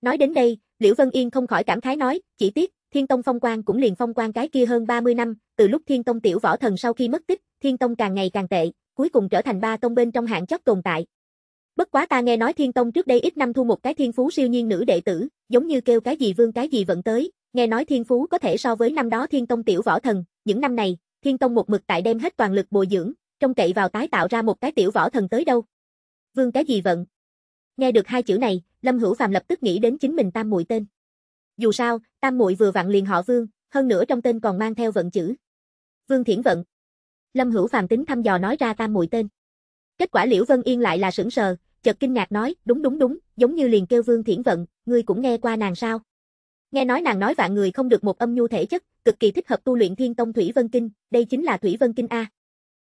Nói đến đây, Liễu Vân Yên không khỏi cảm khái nói, chỉ tiếc, Thiên Tông phong quan cũng liền phong quan cái kia hơn 30 năm, từ lúc Thiên Tông tiểu võ thần sau khi mất tích, Thiên Tông càng ngày càng tệ, cuối cùng trở thành ba tông bên trong hạng chót tồn tại, Bất quá ta nghe nói Thiên Tông trước đây ít năm thu một cái thiên phú siêu nhiên nữ đệ tử, giống như kêu cái gì vương cái gì vận tới, nghe nói thiên phú có thể so với năm đó Thiên Tông tiểu võ thần, những năm này, Thiên Tông một mực tại đem hết toàn lực bồi dưỡng, trông cậy vào tái tạo ra một cái tiểu võ thần tới đâu. Vương cái gì vận? Nghe được hai chữ này, Lâm Hữu Phàm lập tức nghĩ đến chính mình tam muội tên. Dù sao, tam muội vừa vặn liền họ Vương, hơn nữa trong tên còn mang theo vận chữ. Vương Thiển vận. Lâm Hữu Phàm tính thăm dò nói ra tam muội tên. Kết quả Liễu Vân Yên lại là sững sờ, chợt kinh ngạc nói, đúng đúng đúng, giống như liền kêu Vương Thiển Vận, ngươi cũng nghe qua nàng sao? Nghe nói nàng nói vạn người không được một âm nhu thể chất, cực kỳ thích hợp tu luyện Thiên Tông Thủy Vân Kinh, đây chính là Thủy Vân Kinh a.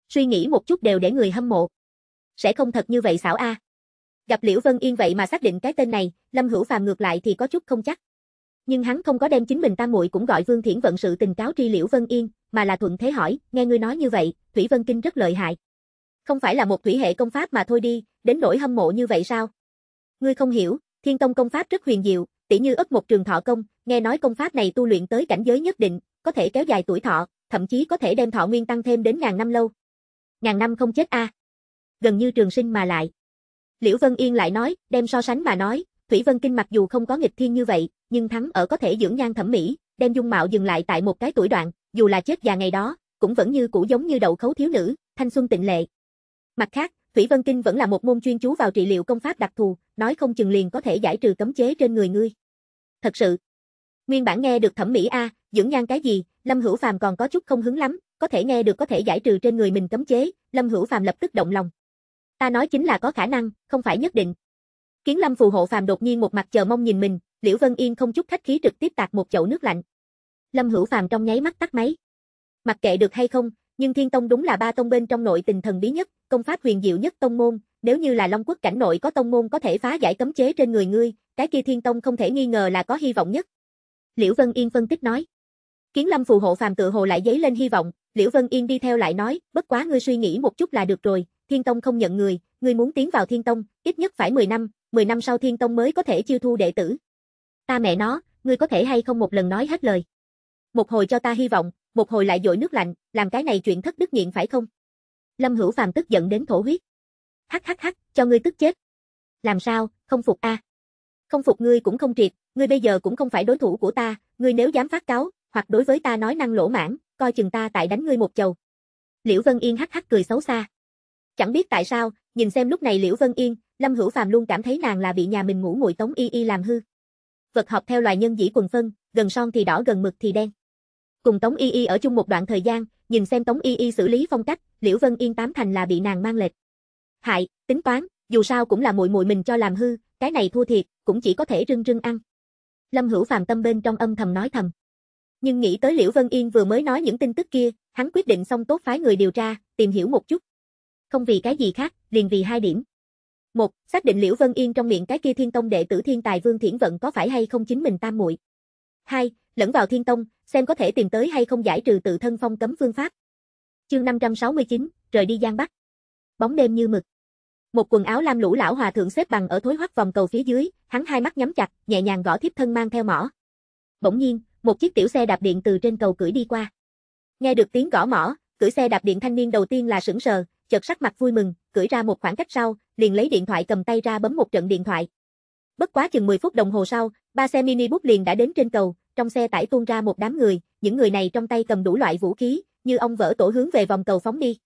Suy nghĩ một chút đều để người hâm mộ. Sẽ không thật như vậy xảo a. Gặp Liễu Vân Yên vậy mà xác định cái tên này, Lâm Hữu Phàm ngược lại thì có chút không chắc. Nhưng hắn không có đem chính mình tam muội cũng gọi Vương Thiển Vận sự tình cáo tri Liễu Vân Yên, mà là thuận thế hỏi, nghe ngươi nói như vậy, Thủy Vân Kinh rất lợi hại. Không phải là một thủy hệ công pháp mà thôi đi, đến nỗi hâm mộ như vậy sao? Ngươi không hiểu, Thiên Tông công pháp rất huyền diệu, tỉ như ức một trường thọ công, nghe nói công pháp này tu luyện tới cảnh giới nhất định, có thể kéo dài tuổi thọ, thậm chí có thể đem thọ nguyên tăng thêm đến ngàn năm lâu. Ngàn năm không chết a. À. Gần như trường sinh mà lại. Liễu Vân Yên lại nói, đem so sánh mà nói, Thủy Vân Kinh mặc dù không có nghịch thiên như vậy, nhưng thắng ở có thể dưỡng nhan thẩm mỹ, đem dung mạo dừng lại tại một cái tuổi đoạn, dù là chết già ngày đó, cũng vẫn như cũ giống như đậu khấu thiếu nữ, thanh xuân tịnh lệ, Mặt khác, Thủy Vân Kinh vẫn là một môn chuyên chú vào trị liệu công pháp đặc thù, nói không chừng liền có thể giải trừ cấm chế trên người ngươi. Thật sự. Nguyên bản nghe được thẩm mỹ a, dưỡng nhan cái gì, Lâm Hữu Phàm còn có chút không hứng lắm, có thể nghe được có thể giải trừ trên người mình cấm chế, Lâm Hữu Phàm lập tức động lòng. Ta nói chính là có khả năng, không phải nhất định. Kiến Lâm phù hộ Phàm đột nhiên một mặt chờ mong nhìn mình, Liễu Vân Yên không chút khách khí trực tiếp tạt một chậu nước lạnh. Lâm Hữu Phàm trong nháy mắt tắt máy. Mặc kệ được hay không, nhưng Thiên Tông đúng là ba tông bên trong nội tình thần bí nhất, công pháp huyền diệu nhất tông môn, nếu như là Long Quốc cảnh nội có tông môn có thể phá giải cấm chế trên người ngươi, cái kia Thiên Tông không thể nghi ngờ là có hy vọng nhất. Liễu Vân Yên phân tích nói. Kiến Lâm phù hộ phàm tự hồ lại dấy lên hy vọng, Liễu Vân Yên đi theo lại nói, bất quá ngươi suy nghĩ một chút là được rồi, Thiên Tông không nhận người, ngươi muốn tiến vào Thiên Tông, ít nhất phải 10 năm, 10 năm sau Thiên Tông mới có thể chiêu thu đệ tử. Ta mẹ nó, ngươi có thể hay không một lần nói hết lời một hồi cho ta hy vọng, một hồi lại dội nước lạnh, làm cái này chuyện thất đức nghiện phải không? Lâm Hữu Phàm tức giận đến thổ huyết. Hắc hắc hắc, cho ngươi tức chết. Làm sao, không phục a? À? Không phục ngươi cũng không triệt, ngươi bây giờ cũng không phải đối thủ của ta, ngươi nếu dám phát cáo, hoặc đối với ta nói năng lỗ mãn, coi chừng ta tại đánh ngươi một chầu. Liễu Vân Yên hắc hắc cười xấu xa. Chẳng biết tại sao, nhìn xem lúc này Liễu Vân Yên, Lâm Hữu Phàm luôn cảm thấy nàng là bị nhà mình ngủ muội Tống Y Y làm hư. Vật học theo loài nhân dĩ quần phân, gần son thì đỏ gần mực thì đen. Cùng Tống Y Y ở chung một đoạn thời gian, nhìn xem Tống Y Y xử lý phong cách, Liễu Vân Yên tám thành là bị nàng mang lệch. Hại, tính toán, dù sao cũng là muội muội mình cho làm hư, cái này thua thiệt, cũng chỉ có thể rưng rưng ăn. Lâm Hữu Phàm tâm bên trong âm thầm nói thầm. Nhưng nghĩ tới Liễu Vân Yên vừa mới nói những tin tức kia, hắn quyết định xong tốt phái người điều tra, tìm hiểu một chút. Không vì cái gì khác, liền vì hai điểm. Một, xác định Liễu Vân Yên trong miệng cái kia Thiên Tông đệ tử Thiên Tài Vương Thiển Vận có phải hay không chính mình tam muội. 2. Lẫn vào thiên tông, xem có thể tìm tới hay không giải trừ tự thân phong cấm phương pháp. Chương 569, rời đi Giang Bắc. Bóng đêm như mực. Một quần áo lam lũ lão hòa thượng xếp bằng ở thối hoắc vòng cầu phía dưới, hắn hai mắt nhắm chặt, nhẹ nhàng gõ thiếp thân mang theo mỏ. Bỗng nhiên, một chiếc tiểu xe đạp điện từ trên cầu cưỡi đi qua. Nghe được tiếng gõ mỏ, cưỡi xe đạp điện thanh niên đầu tiên là sững sờ, chợt sắc mặt vui mừng, cưỡi ra một khoảng cách sau, liền lấy điện thoại cầm tay ra bấm một trận điện thoại. Bất quá chừng 10 phút đồng hồ sau, Ba xe mini bút liền đã đến trên cầu, trong xe tải tuôn ra một đám người, những người này trong tay cầm đủ loại vũ khí, như ông vỡ tổ hướng về vòng cầu phóng đi.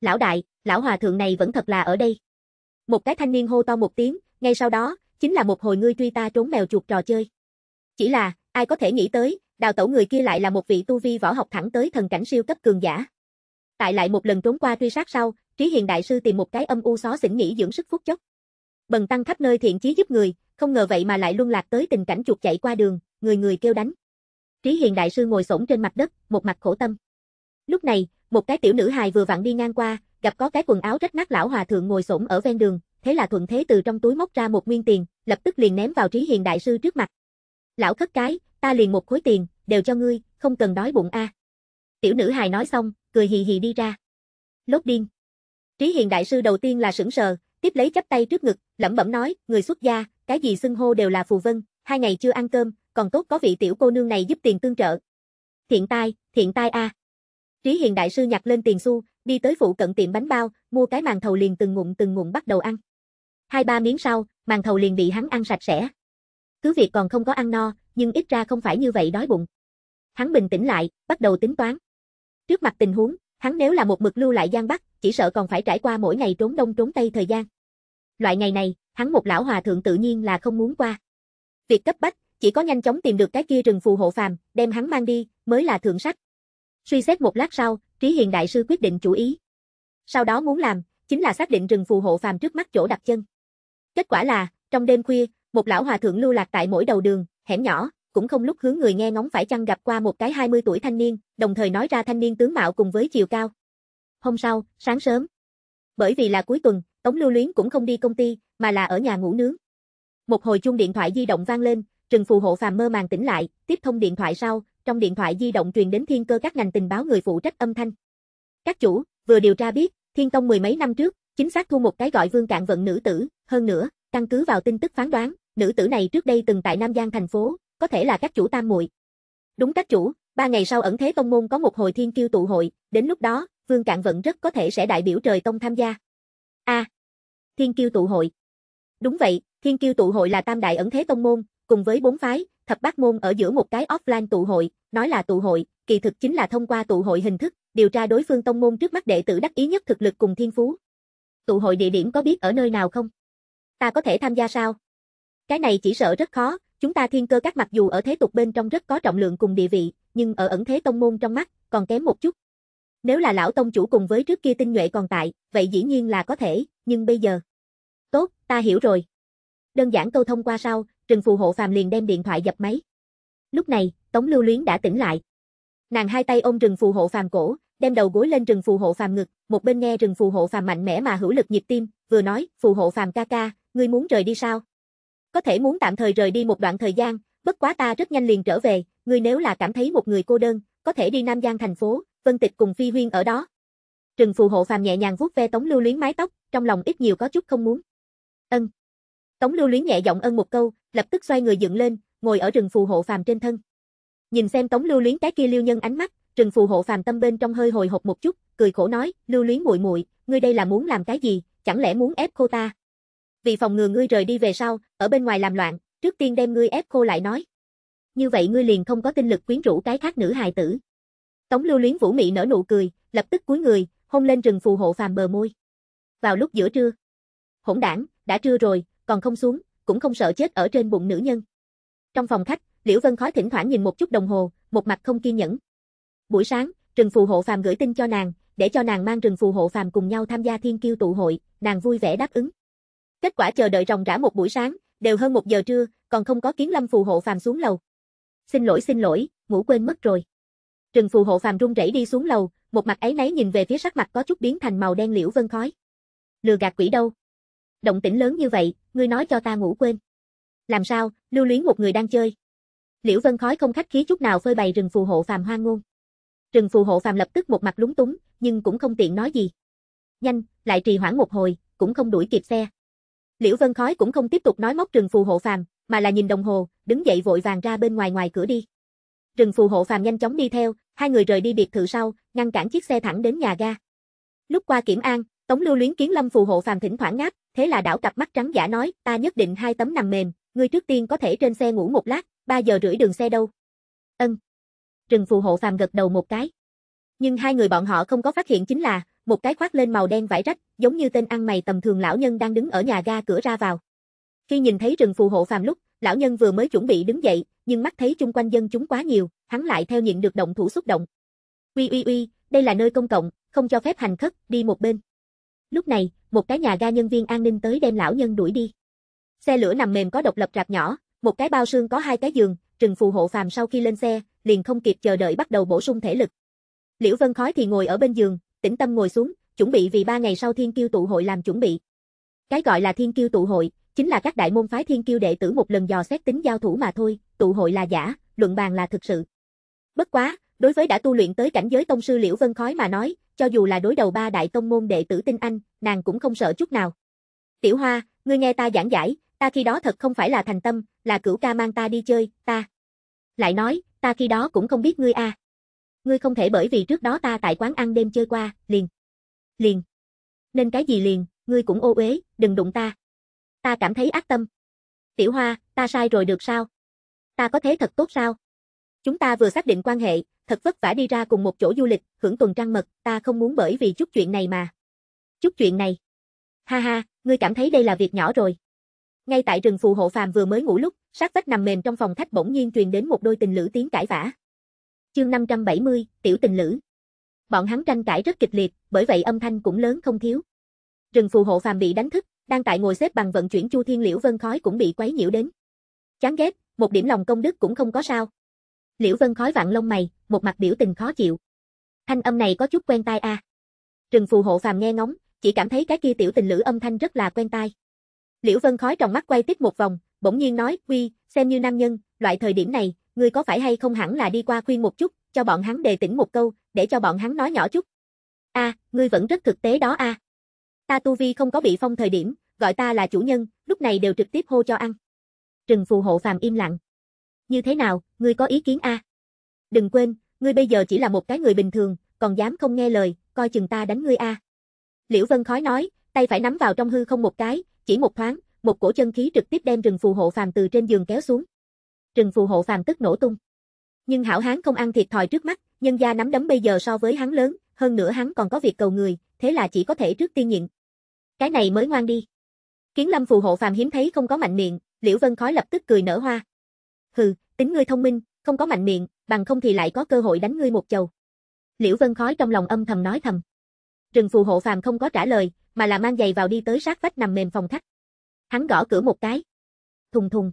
Lão đại, lão hòa thượng này vẫn thật là ở đây. Một cái thanh niên hô to một tiếng, ngay sau đó, chính là một hồi ngươi truy ta trốn mèo chuột trò chơi. Chỉ là, ai có thể nghĩ tới, đào tẩu người kia lại là một vị tu vi võ học thẳng tới thần cảnh siêu cấp cường giả. Tại lại một lần trốn qua truy sát sau, Trí Hiền đại sư tìm một cái âm u xó xỉnh nghỉ dưỡng sức phút chốc. Bần tăng khắp nơi thiện chí giúp người, không ngờ vậy mà lại luân lạc tới tình cảnh chuột chạy qua đường, người người kêu đánh. Trí Hiền đại sư ngồi xổm trên mặt đất, một mặt khổ tâm. Lúc này, một cái tiểu nữ hài vừa vặn đi ngang qua, gặp có cái quần áo rách nát lão hòa thượng ngồi xổm ở ven đường, thế là thuận thế từ trong túi móc ra một nguyên tiền, lập tức liền ném vào Trí Hiền đại sư trước mặt. "Lão khất cái, ta liền một khối tiền, đều cho ngươi, không cần đói bụng a." Tiểu nữ hài nói xong, cười hì hì đi ra. Lốt điên. Trí Hiền đại sư đầu tiên là sững sờ, tiếp lấy chắp tay trước ngực, lẩm bẩm nói, người xuất gia, cái gì xưng hô đều là phù vân, hai ngày chưa ăn cơm, còn tốt có vị tiểu cô nương này giúp tiền tương trợ. Thiện tai, thiện tai a. À. Trí Hiền đại sư nhặt lên tiền xu, đi tới phụ cận tiệm bánh bao, mua cái màn thầu liền từng ngụm từng ngụm bắt đầu ăn. Hai ba miếng sau, màn thầu liền bị hắn ăn sạch sẽ. Cứ việc còn không có ăn no, nhưng ít ra không phải như vậy đói bụng. Hắn bình tĩnh lại, bắt đầu tính toán. Trước mặt tình huống, hắn nếu là một mực lưu lại gian Bắc, chỉ sợ còn phải trải qua mỗi ngày trốn đông trốn tây thời gian. Loại ngày này, hắn một lão hòa thượng tự nhiên là không muốn qua. Việc cấp bách, chỉ có nhanh chóng tìm được cái kia rừng phù hộ phàm, đem hắn mang đi, mới là thượng sách. Suy xét một lát sau, Trí Hiền đại sư quyết định chủ ý. Sau đó muốn làm, chính là xác định rừng phù hộ phàm trước mắt chỗ đặt chân. Kết quả là, trong đêm khuya, một lão hòa thượng lưu lạc tại mỗi đầu đường, hẻm nhỏ, cũng không lúc hướng người nghe ngóng phải chăng gặp qua một cái 20 tuổi thanh niên, đồng thời nói ra thanh niên tướng mạo cùng với chiều cao. Hôm sau, sáng sớm. Bởi vì là cuối tuần, Tống Lưu Luyến cũng không đi công ty, mà là ở nhà ngủ nướng. Một hồi chuông điện thoại di động vang lên, Trừng Phù hộ phàm mơ màng tỉnh lại, tiếp thông điện thoại sau, trong điện thoại di động truyền đến thiên cơ các ngành tình báo người phụ trách âm thanh. Các chủ, vừa điều tra biết, Thiên Tông mười mấy năm trước, chính xác thu một cái gọi Vương Cạn vận nữ tử, hơn nữa, căn cứ vào tin tức phán đoán, nữ tử này trước đây từng tại Nam Giang thành phố, có thể là các chủ tam muội. Đúng các chủ, ba ngày sau ẩn thế tông môn có một hồi thiên kiêu tụ hội, đến lúc đó, Vương Cạn vận rất có thể sẽ đại biểu trời tông tham gia. A. thiên kiêu tụ hội. Đúng vậy, Thiên Kiêu tụ hội là tam đại ẩn thế tông môn, cùng với bốn phái, thập bát môn ở giữa một cái offline tụ hội, nói là tụ hội, kỳ thực chính là thông qua tụ hội hình thức, điều tra đối phương tông môn trước mắt đệ tử đắc ý nhất thực lực cùng thiên phú. Tụ hội địa điểm có biết ở nơi nào không? Ta có thể tham gia sao? Cái này chỉ sợ rất khó, chúng ta thiên cơ các mặc dù ở thế tục bên trong rất có trọng lượng cùng địa vị, nhưng ở ẩn thế tông môn trong mắt, còn kém một chút. Nếu là lão tông chủ cùng với trước kia tinh nhuệ còn tại, vậy dĩ nhiên là có thể, nhưng bây giờ Tốt, ta hiểu rồi. Đơn giản câu thông qua sau, Trừng Phù hộ phàm liền đem điện thoại dập máy. Lúc này, Tống Lưu Luyến đã tỉnh lại. Nàng hai tay ôm Trừng Phù hộ phàm cổ, đem đầu gối lên Trừng Phù hộ phàm ngực, một bên nghe Trừng Phù hộ phàm mạnh mẽ mà hữu lực nhịp tim, vừa nói, "Phù hộ phàm ca ca, ngươi muốn rời đi sao?" "Có thể muốn tạm thời rời đi một đoạn thời gian, bất quá ta rất nhanh liền trở về, ngươi nếu là cảm thấy một người cô đơn, có thể đi Nam Giang thành phố, Vân Tịch cùng Phi Huyên ở đó." Trừng Phù hộ phàm nhẹ nhàng vuốt ve Tống Lưu Luyến mái tóc, trong lòng ít nhiều có chút không muốn. Ân. Tống Lưu Luyến nhẹ giọng ân một câu, lập tức xoay người dựng lên, ngồi ở rừng phù hộ phàm trên thân. Nhìn xem Tống Lưu Luyến cái kia lưu nhân ánh mắt, rừng phù hộ phàm tâm bên trong hơi hồi hộp một chút, cười khổ nói, "Lưu Luyến muội muội, ngươi đây là muốn làm cái gì, chẳng lẽ muốn ép cô ta?" Vì phòng ngừa ngươi rời đi về sau, ở bên ngoài làm loạn, trước tiên đem ngươi ép khô lại nói. Như vậy ngươi liền không có tinh lực quyến rũ cái khác nữ hài tử. Tống Lưu Luyến Vũ Mị nở nụ cười, lập tức cúi người, hôn lên rừng phù hộ phàm bờ môi. Vào lúc giữa trưa, hỗn đảng, đã trưa rồi, còn không xuống, cũng không sợ chết ở trên bụng nữ nhân. Trong phòng khách, Liễu Vân Khói thỉnh thoảng nhìn một chút đồng hồ, một mặt không kiên nhẫn. Buổi sáng, Trừng Phù Hộ Phàm gửi tin cho nàng, để cho nàng mang Trừng Phù Hộ Phàm cùng nhau tham gia Thiên Kiêu tụ hội, nàng vui vẻ đáp ứng. Kết quả chờ đợi ròng rã một buổi sáng, đều hơn một giờ trưa, còn không có Kiến Lâm Phù Hộ Phàm xuống lầu. Xin lỗi xin lỗi, ngủ quên mất rồi. Trừng Phù Hộ Phàm run rẩy đi xuống lầu, một mặt ấy nấy nhìn về phía sắc mặt có chút biến thành màu đen Liễu Vân Khói. Lừa gạt quỷ đâu, động tĩnh lớn như vậy, ngươi nói cho ta ngủ quên. Làm sao, lưu luyến một người đang chơi. Liễu Vân Khói không khách khí chút nào phơi bày rừng phù hộ phàm hoang ngôn. Rừng phù hộ phàm lập tức một mặt lúng túng, nhưng cũng không tiện nói gì. Nhanh, lại trì hoãn một hồi, cũng không đuổi kịp xe. Liễu Vân Khói cũng không tiếp tục nói móc rừng phù hộ phàm, mà là nhìn đồng hồ, đứng dậy vội vàng ra bên ngoài ngoài cửa đi. Rừng phù hộ phàm nhanh chóng đi theo, hai người rời đi biệt thự sau, ngăn cản chiếc xe thẳng đến nhà ga. Lúc qua kiểm an, Tống Lưu Luyến kiến Lâm phù hộ phàm thỉnh thoảng ngáp, Thế là đảo cặp mắt trắng giả nói, ta nhất định hai tấm nằm mềm, ngươi trước tiên có thể trên xe ngủ một lát, 3 giờ rưỡi đường xe đâu. Ân. Trừng phù hộ phàm gật đầu một cái. Nhưng hai người bọn họ không có phát hiện chính là, một cái khoác lên màu đen vải rách, giống như tên ăn mày tầm thường lão nhân đang đứng ở nhà ga cửa ra vào. Khi nhìn thấy rừng phù hộ phàm lúc, lão nhân vừa mới chuẩn bị đứng dậy, nhưng mắt thấy chung quanh dân chúng quá nhiều, hắn lại theo nhịn được động thủ xúc động. Uy uy uy, đây là nơi công cộng, không cho phép hành khất, đi một bên. Lúc này, một cái nhà ga nhân viên an ninh tới đem lão nhân đuổi đi. Xe lửa nằm mềm có độc lập rạp nhỏ, một cái bao xương có hai cái giường, Trừng Phù hộ phàm sau khi lên xe, liền không kịp chờ đợi bắt đầu bổ sung thể lực. Liễu Vân Khói thì ngồi ở bên giường, tĩnh tâm ngồi xuống, chuẩn bị vì ba ngày sau Thiên Kiêu tụ hội làm chuẩn bị. Cái gọi là Thiên Kiêu tụ hội, chính là các đại môn phái Thiên Kiêu đệ tử một lần dò xét tính giao thủ mà thôi, tụ hội là giả, luận bàn là thực sự. Bất quá, đối với đã tu luyện tới cảnh giới tông sư Liễu Vân Khói mà nói, cho dù là đối đầu ba đại tông môn đệ tử tinh anh, nàng cũng không sợ chút nào. Tiểu Hoa, ngươi nghe ta giảng giải, ta khi đó thật không phải là thành tâm, là cửu ca mang ta đi chơi, ta. Lại nói, ta khi đó cũng không biết ngươi a. À. Ngươi không thể bởi vì trước đó ta tại quán ăn đêm chơi qua, liền. Liền. Nên cái gì liền, ngươi cũng ô uế, đừng đụng ta. Ta cảm thấy ác tâm. Tiểu Hoa, ta sai rồi được sao? Ta có thế thật tốt sao? Chúng ta vừa xác định quan hệ, thật vất vả đi ra cùng một chỗ du lịch, hưởng tuần trăng mật, ta không muốn bởi vì chút chuyện này mà. Chút chuyện này. Ha ha, ngươi cảm thấy đây là việc nhỏ rồi. Ngay tại rừng phù hộ phàm vừa mới ngủ lúc, sát vách nằm mềm trong phòng khách bỗng nhiên truyền đến một đôi tình lữ tiếng cãi vã. Chương 570, tiểu tình lữ. Bọn hắn tranh cãi rất kịch liệt, bởi vậy âm thanh cũng lớn không thiếu. Rừng phù hộ phàm bị đánh thức, đang tại ngồi xếp bằng vận chuyển Chu Thiên Liễu Vân khói cũng bị quấy nhiễu đến. Chán ghét, một điểm lòng công đức cũng không có sao, Liễu Vân khói vạn lông mày, một mặt biểu tình khó chịu. Thanh âm này có chút quen tai a. À. Trừng phù hộ phàm nghe ngóng, chỉ cảm thấy cái kia tiểu tình lữ âm thanh rất là quen tai. Liễu Vân khói trong mắt quay tiếp một vòng, bỗng nhiên nói, "Quy, xem như nam nhân, loại thời điểm này, ngươi có phải hay không hẳn là đi qua khuyên một chút, cho bọn hắn đề tỉnh một câu, để cho bọn hắn nói nhỏ chút." "A, à, ngươi vẫn rất thực tế đó a. À. Ta tu vi không có bị phong thời điểm, gọi ta là chủ nhân, lúc này đều trực tiếp hô cho ăn." Trừng phù hộ phàm im lặng. Như thế nào, ngươi có ý kiến a? À? Đừng quên, ngươi bây giờ chỉ là một cái người bình thường, còn dám không nghe lời, coi chừng ta đánh ngươi a. À. Liễu Vân khói nói, tay phải nắm vào trong hư không một cái, chỉ một thoáng, một cổ chân khí trực tiếp đem rừng phù hộ phàm từ trên giường kéo xuống. Rừng phù hộ phàm tức nổ tung. Nhưng hảo hán không ăn thiệt thòi trước mắt, nhân gia nắm đấm bây giờ so với hắn lớn, hơn nữa hắn còn có việc cầu người, thế là chỉ có thể trước tiên nhịn. Cái này mới ngoan đi. Kiến Lâm phù hộ phàm hiếm thấy không có mạnh miệng, Liễu Vân khói lập tức cười nở hoa hừ, tính ngươi thông minh, không có mạnh miệng, bằng không thì lại có cơ hội đánh ngươi một chầu. Liễu Vân Khói trong lòng âm thầm nói thầm. Trừng phù hộ phàm không có trả lời, mà là mang giày vào đi tới sát vách nằm mềm phòng khách. Hắn gõ cửa một cái. Thùng thùng.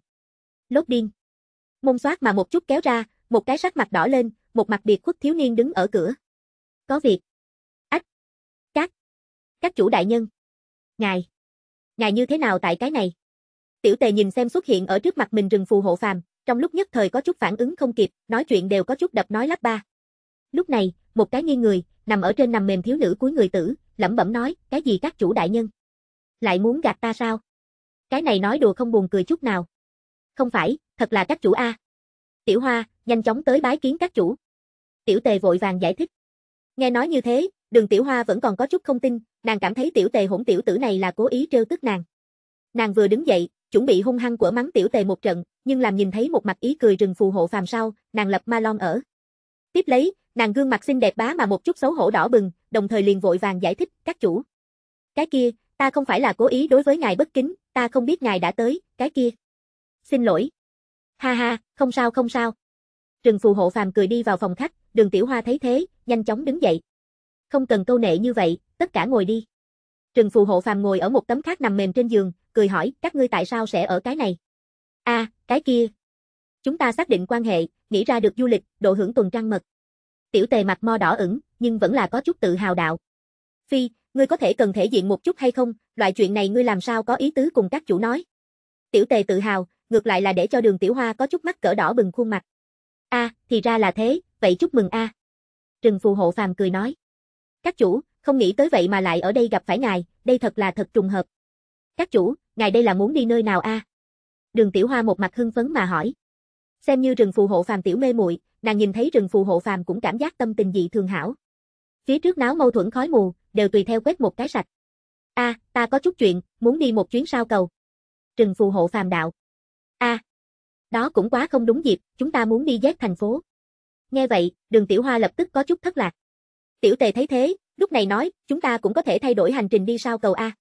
Lốt điên. Mông xoát mà một chút kéo ra, một cái sắc mặt đỏ lên, một mặt biệt khuất thiếu niên đứng ở cửa. Có việc. Ách. Các. Các chủ đại nhân. Ngài. Ngài như thế nào tại cái này? Tiểu tề nhìn xem xuất hiện ở trước mặt mình rừng phù hộ phàm, trong lúc nhất thời có chút phản ứng không kịp, nói chuyện đều có chút đập nói lắp ba. Lúc này, một cái nghiêng người, nằm ở trên nằm mềm thiếu nữ cuối người tử, lẩm bẩm nói, cái gì các chủ đại nhân? Lại muốn gạt ta sao? Cái này nói đùa không buồn cười chút nào. Không phải, thật là các chủ a. Tiểu Hoa, nhanh chóng tới bái kiến các chủ. Tiểu Tề vội vàng giải thích. Nghe nói như thế, Đường Tiểu Hoa vẫn còn có chút không tin, nàng cảm thấy Tiểu Tề hỗn tiểu tử này là cố ý trêu tức nàng. Nàng vừa đứng dậy, chuẩn bị hung hăng của mắng tiểu tề một trận, nhưng làm nhìn thấy một mặt ý cười rừng phù hộ phàm sau, nàng lập ma lon ở. Tiếp lấy, nàng gương mặt xinh đẹp bá mà một chút xấu hổ đỏ bừng, đồng thời liền vội vàng giải thích, các chủ. Cái kia, ta không phải là cố ý đối với ngài bất kính, ta không biết ngài đã tới, cái kia. Xin lỗi. Ha ha, không sao không sao. Rừng phù hộ phàm cười đi vào phòng khách, đường tiểu hoa thấy thế, nhanh chóng đứng dậy. Không cần câu nệ như vậy, tất cả ngồi đi. Trừng phù hộ phàm ngồi ở một tấm khác nằm mềm trên giường, cười hỏi, các ngươi tại sao sẽ ở cái này? A, à, cái kia. Chúng ta xác định quan hệ, nghĩ ra được du lịch, độ hưởng tuần trăng mật. Tiểu tề mặt mo đỏ ửng, nhưng vẫn là có chút tự hào đạo. Phi, ngươi có thể cần thể diện một chút hay không, loại chuyện này ngươi làm sao có ý tứ cùng các chủ nói. Tiểu tề tự hào, ngược lại là để cho đường tiểu hoa có chút mắt cỡ đỏ bừng khuôn mặt. A, à, thì ra là thế, vậy chúc mừng a. À. Trừng phù hộ phàm cười nói. Các chủ, không nghĩ tới vậy mà lại ở đây gặp phải ngài, đây thật là thật trùng hợp. Các chủ, ngài đây là muốn đi nơi nào a? À? Đường Tiểu Hoa một mặt hưng phấn mà hỏi. Xem như rừng phù hộ phàm tiểu mê muội, nàng nhìn thấy rừng phù hộ phàm cũng cảm giác tâm tình dị thường hảo. Phía trước náo mâu thuẫn khói mù, đều tùy theo quét một cái sạch. A, à, ta có chút chuyện, muốn đi một chuyến sao cầu. Rừng phù hộ phàm đạo. A, à, đó cũng quá không đúng dịp, chúng ta muốn đi dép thành phố. Nghe vậy, đường Tiểu Hoa lập tức có chút thất lạc. Tiểu Tề thấy thế, lúc này nói, chúng ta cũng có thể thay đổi hành trình đi sao cầu A.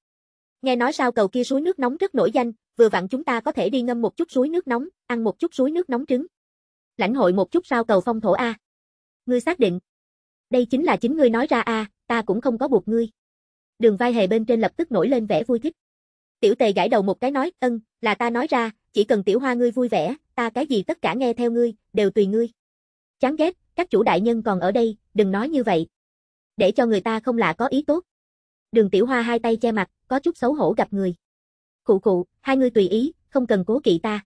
Nghe nói sao cầu kia suối nước nóng rất nổi danh, vừa vặn chúng ta có thể đi ngâm một chút suối nước nóng, ăn một chút suối nước nóng trứng. Lãnh hội một chút sao cầu phong thổ a. Ngươi xác định. Đây chính là chính ngươi nói ra a, ta cũng không có buộc ngươi. Đường vai hề bên trên lập tức nổi lên vẻ vui thích. Tiểu tề gãi đầu một cái nói, ân, là ta nói ra, chỉ cần tiểu hoa ngươi vui vẻ, ta cái gì tất cả nghe theo ngươi, đều tùy ngươi. Chán ghét, các chủ đại nhân còn ở đây, đừng nói như vậy. Để cho người ta không lạ có ý tốt. Đường tiểu hoa hai tay che mặt, có chút xấu hổ gặp người. Cụ cụ, hai người tùy ý, không cần cố kỵ ta.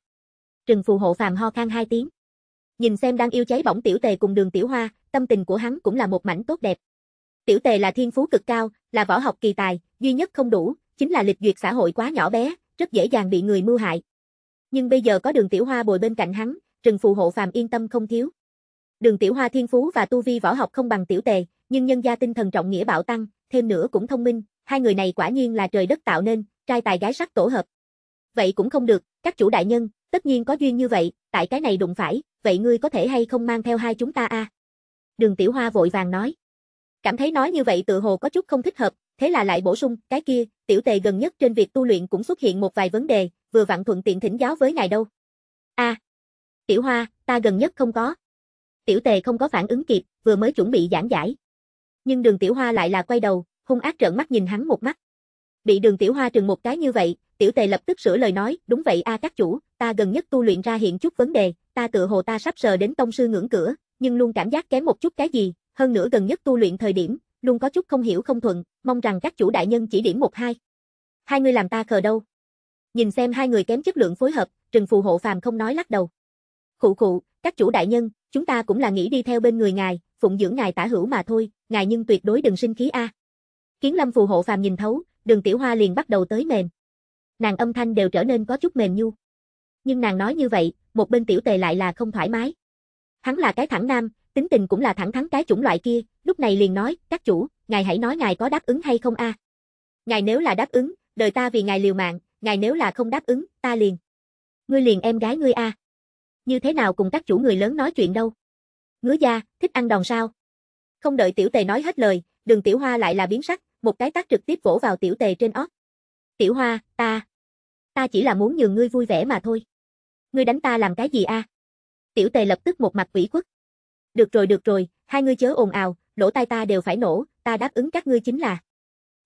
Trừng phù hộ phàm ho khan hai tiếng. Nhìn xem đang yêu cháy bỏng tiểu tề cùng đường tiểu hoa, tâm tình của hắn cũng là một mảnh tốt đẹp. Tiểu tề là thiên phú cực cao, là võ học kỳ tài, duy nhất không đủ, chính là lịch duyệt xã hội quá nhỏ bé, rất dễ dàng bị người mưu hại. Nhưng bây giờ có đường tiểu hoa bồi bên cạnh hắn, trừng phù hộ phàm yên tâm không thiếu. Đường tiểu hoa thiên phú và tu vi võ học không bằng tiểu tề, nhưng nhân gia tinh thần trọng nghĩa bảo tăng, thêm nữa cũng thông minh, hai người này quả nhiên là trời đất tạo nên, trai tài gái sắc tổ hợp. Vậy cũng không được, các chủ đại nhân, tất nhiên có duyên như vậy, tại cái này đụng phải, vậy ngươi có thể hay không mang theo hai chúng ta a? À? Đường Tiểu Hoa vội vàng nói. Cảm thấy nói như vậy tự hồ có chút không thích hợp, thế là lại bổ sung, cái kia, tiểu tề gần nhất trên việc tu luyện cũng xuất hiện một vài vấn đề, vừa vặn thuận tiện thỉnh giáo với ngài đâu. A. À, tiểu Hoa, ta gần nhất không có. Tiểu tề không có phản ứng kịp, vừa mới chuẩn bị giảng giải. Nhưng đường Tiểu Hoa lại là quay đầu, hung ác trợn mắt nhìn hắn một mắt. Bị đường tiểu hoa trừng một cái như vậy, tiểu tề lập tức sửa lời nói, đúng vậy a các chủ, ta gần nhất tu luyện ra hiện chút vấn đề, ta tự hồ ta sắp sờ đến tông sư ngưỡng cửa, nhưng luôn cảm giác kém một chút cái gì, hơn nữa gần nhất tu luyện thời điểm, luôn có chút không hiểu không thuận, mong rằng các chủ đại nhân chỉ điểm một hai. Hai người làm ta khờ đâu. Nhìn xem hai người kém chất lượng phối hợp, Trừng Phù hộ phàm không nói lắc đầu. Khụ khụ, các chủ đại nhân, chúng ta cũng là nghĩ đi theo bên người ngài, phụng dưỡng ngài tả hữu mà thôi, ngài nhưng tuyệt đối đừng sinh khí a. Kiến Lâm phù hộ phàm nhìn thấu, Đường Tiểu Hoa liền bắt đầu tới mềm. Nàng âm thanh đều trở nên có chút mềm nhu. Nhưng nàng nói như vậy, một bên Tiểu Tề lại là không thoải mái. Hắn là cái thẳng nam, tính tình cũng là thẳng thắn cái chủng loại kia, lúc này liền nói, "Các chủ, ngài hãy nói ngài có đáp ứng hay không a?" À? Ngài nếu là đáp ứng, đời ta vì ngài liều mạng, ngài nếu là không đáp ứng, ta liền. Ngươi liền em gái ngươi a. À. Như thế nào cùng các chủ người lớn nói chuyện đâu? Ngứa da, thích ăn đòn sao? Không đợi tiểu tề nói hết lời, đường tiểu hoa lại là biến sắc, một cái tát trực tiếp vỗ vào tiểu tề trên ót. Tiểu hoa, ta, ta chỉ là muốn nhường ngươi vui vẻ mà thôi. Ngươi đánh ta làm cái gì a? Tiểu tề lập tức một mặt quỷ quất Được rồi được rồi, hai ngươi chớ ồn ào, lỗ tai ta đều phải nổ, ta đáp ứng các ngươi chính là.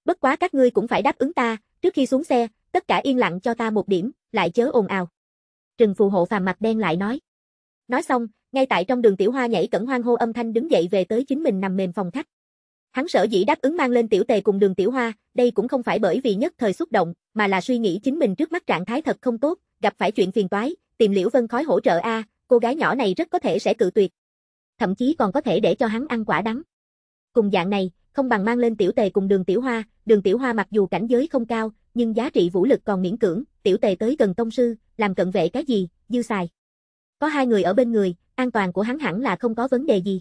Bất quá các ngươi cũng phải đáp ứng ta, trước khi xuống xe, tất cả yên lặng cho ta một điểm, lại chớ ồn ào. Trừng phù hộ phàm mặt đen lại nói. Nói xong, ngay tại trong đường tiểu hoa nhảy cẩn hoang hô âm thanh đứng dậy về tới chính mình nằm mềm phòng khách. Hắn sở dĩ đáp ứng mang lên tiểu tề cùng đường tiểu hoa, đây cũng không phải bởi vì nhất thời xúc động, mà là suy nghĩ chính mình trước mắt trạng thái thật không tốt, gặp phải chuyện phiền toái, tìm liễu vân khói hỗ trợ a, cô gái nhỏ này rất có thể sẽ cự tuyệt. Thậm chí còn có thể để cho hắn ăn quả đắng. Cùng dạng này, không bằng mang lên tiểu tề cùng đường tiểu hoa, đường tiểu hoa mặc dù cảnh giới không cao, nhưng giá trị vũ lực còn miễn cưỡng, tiểu tề tới gần tông sư, làm cận vệ cái gì, dư xài. Có hai người ở bên người, an toàn của hắn hẳn là không có vấn đề gì.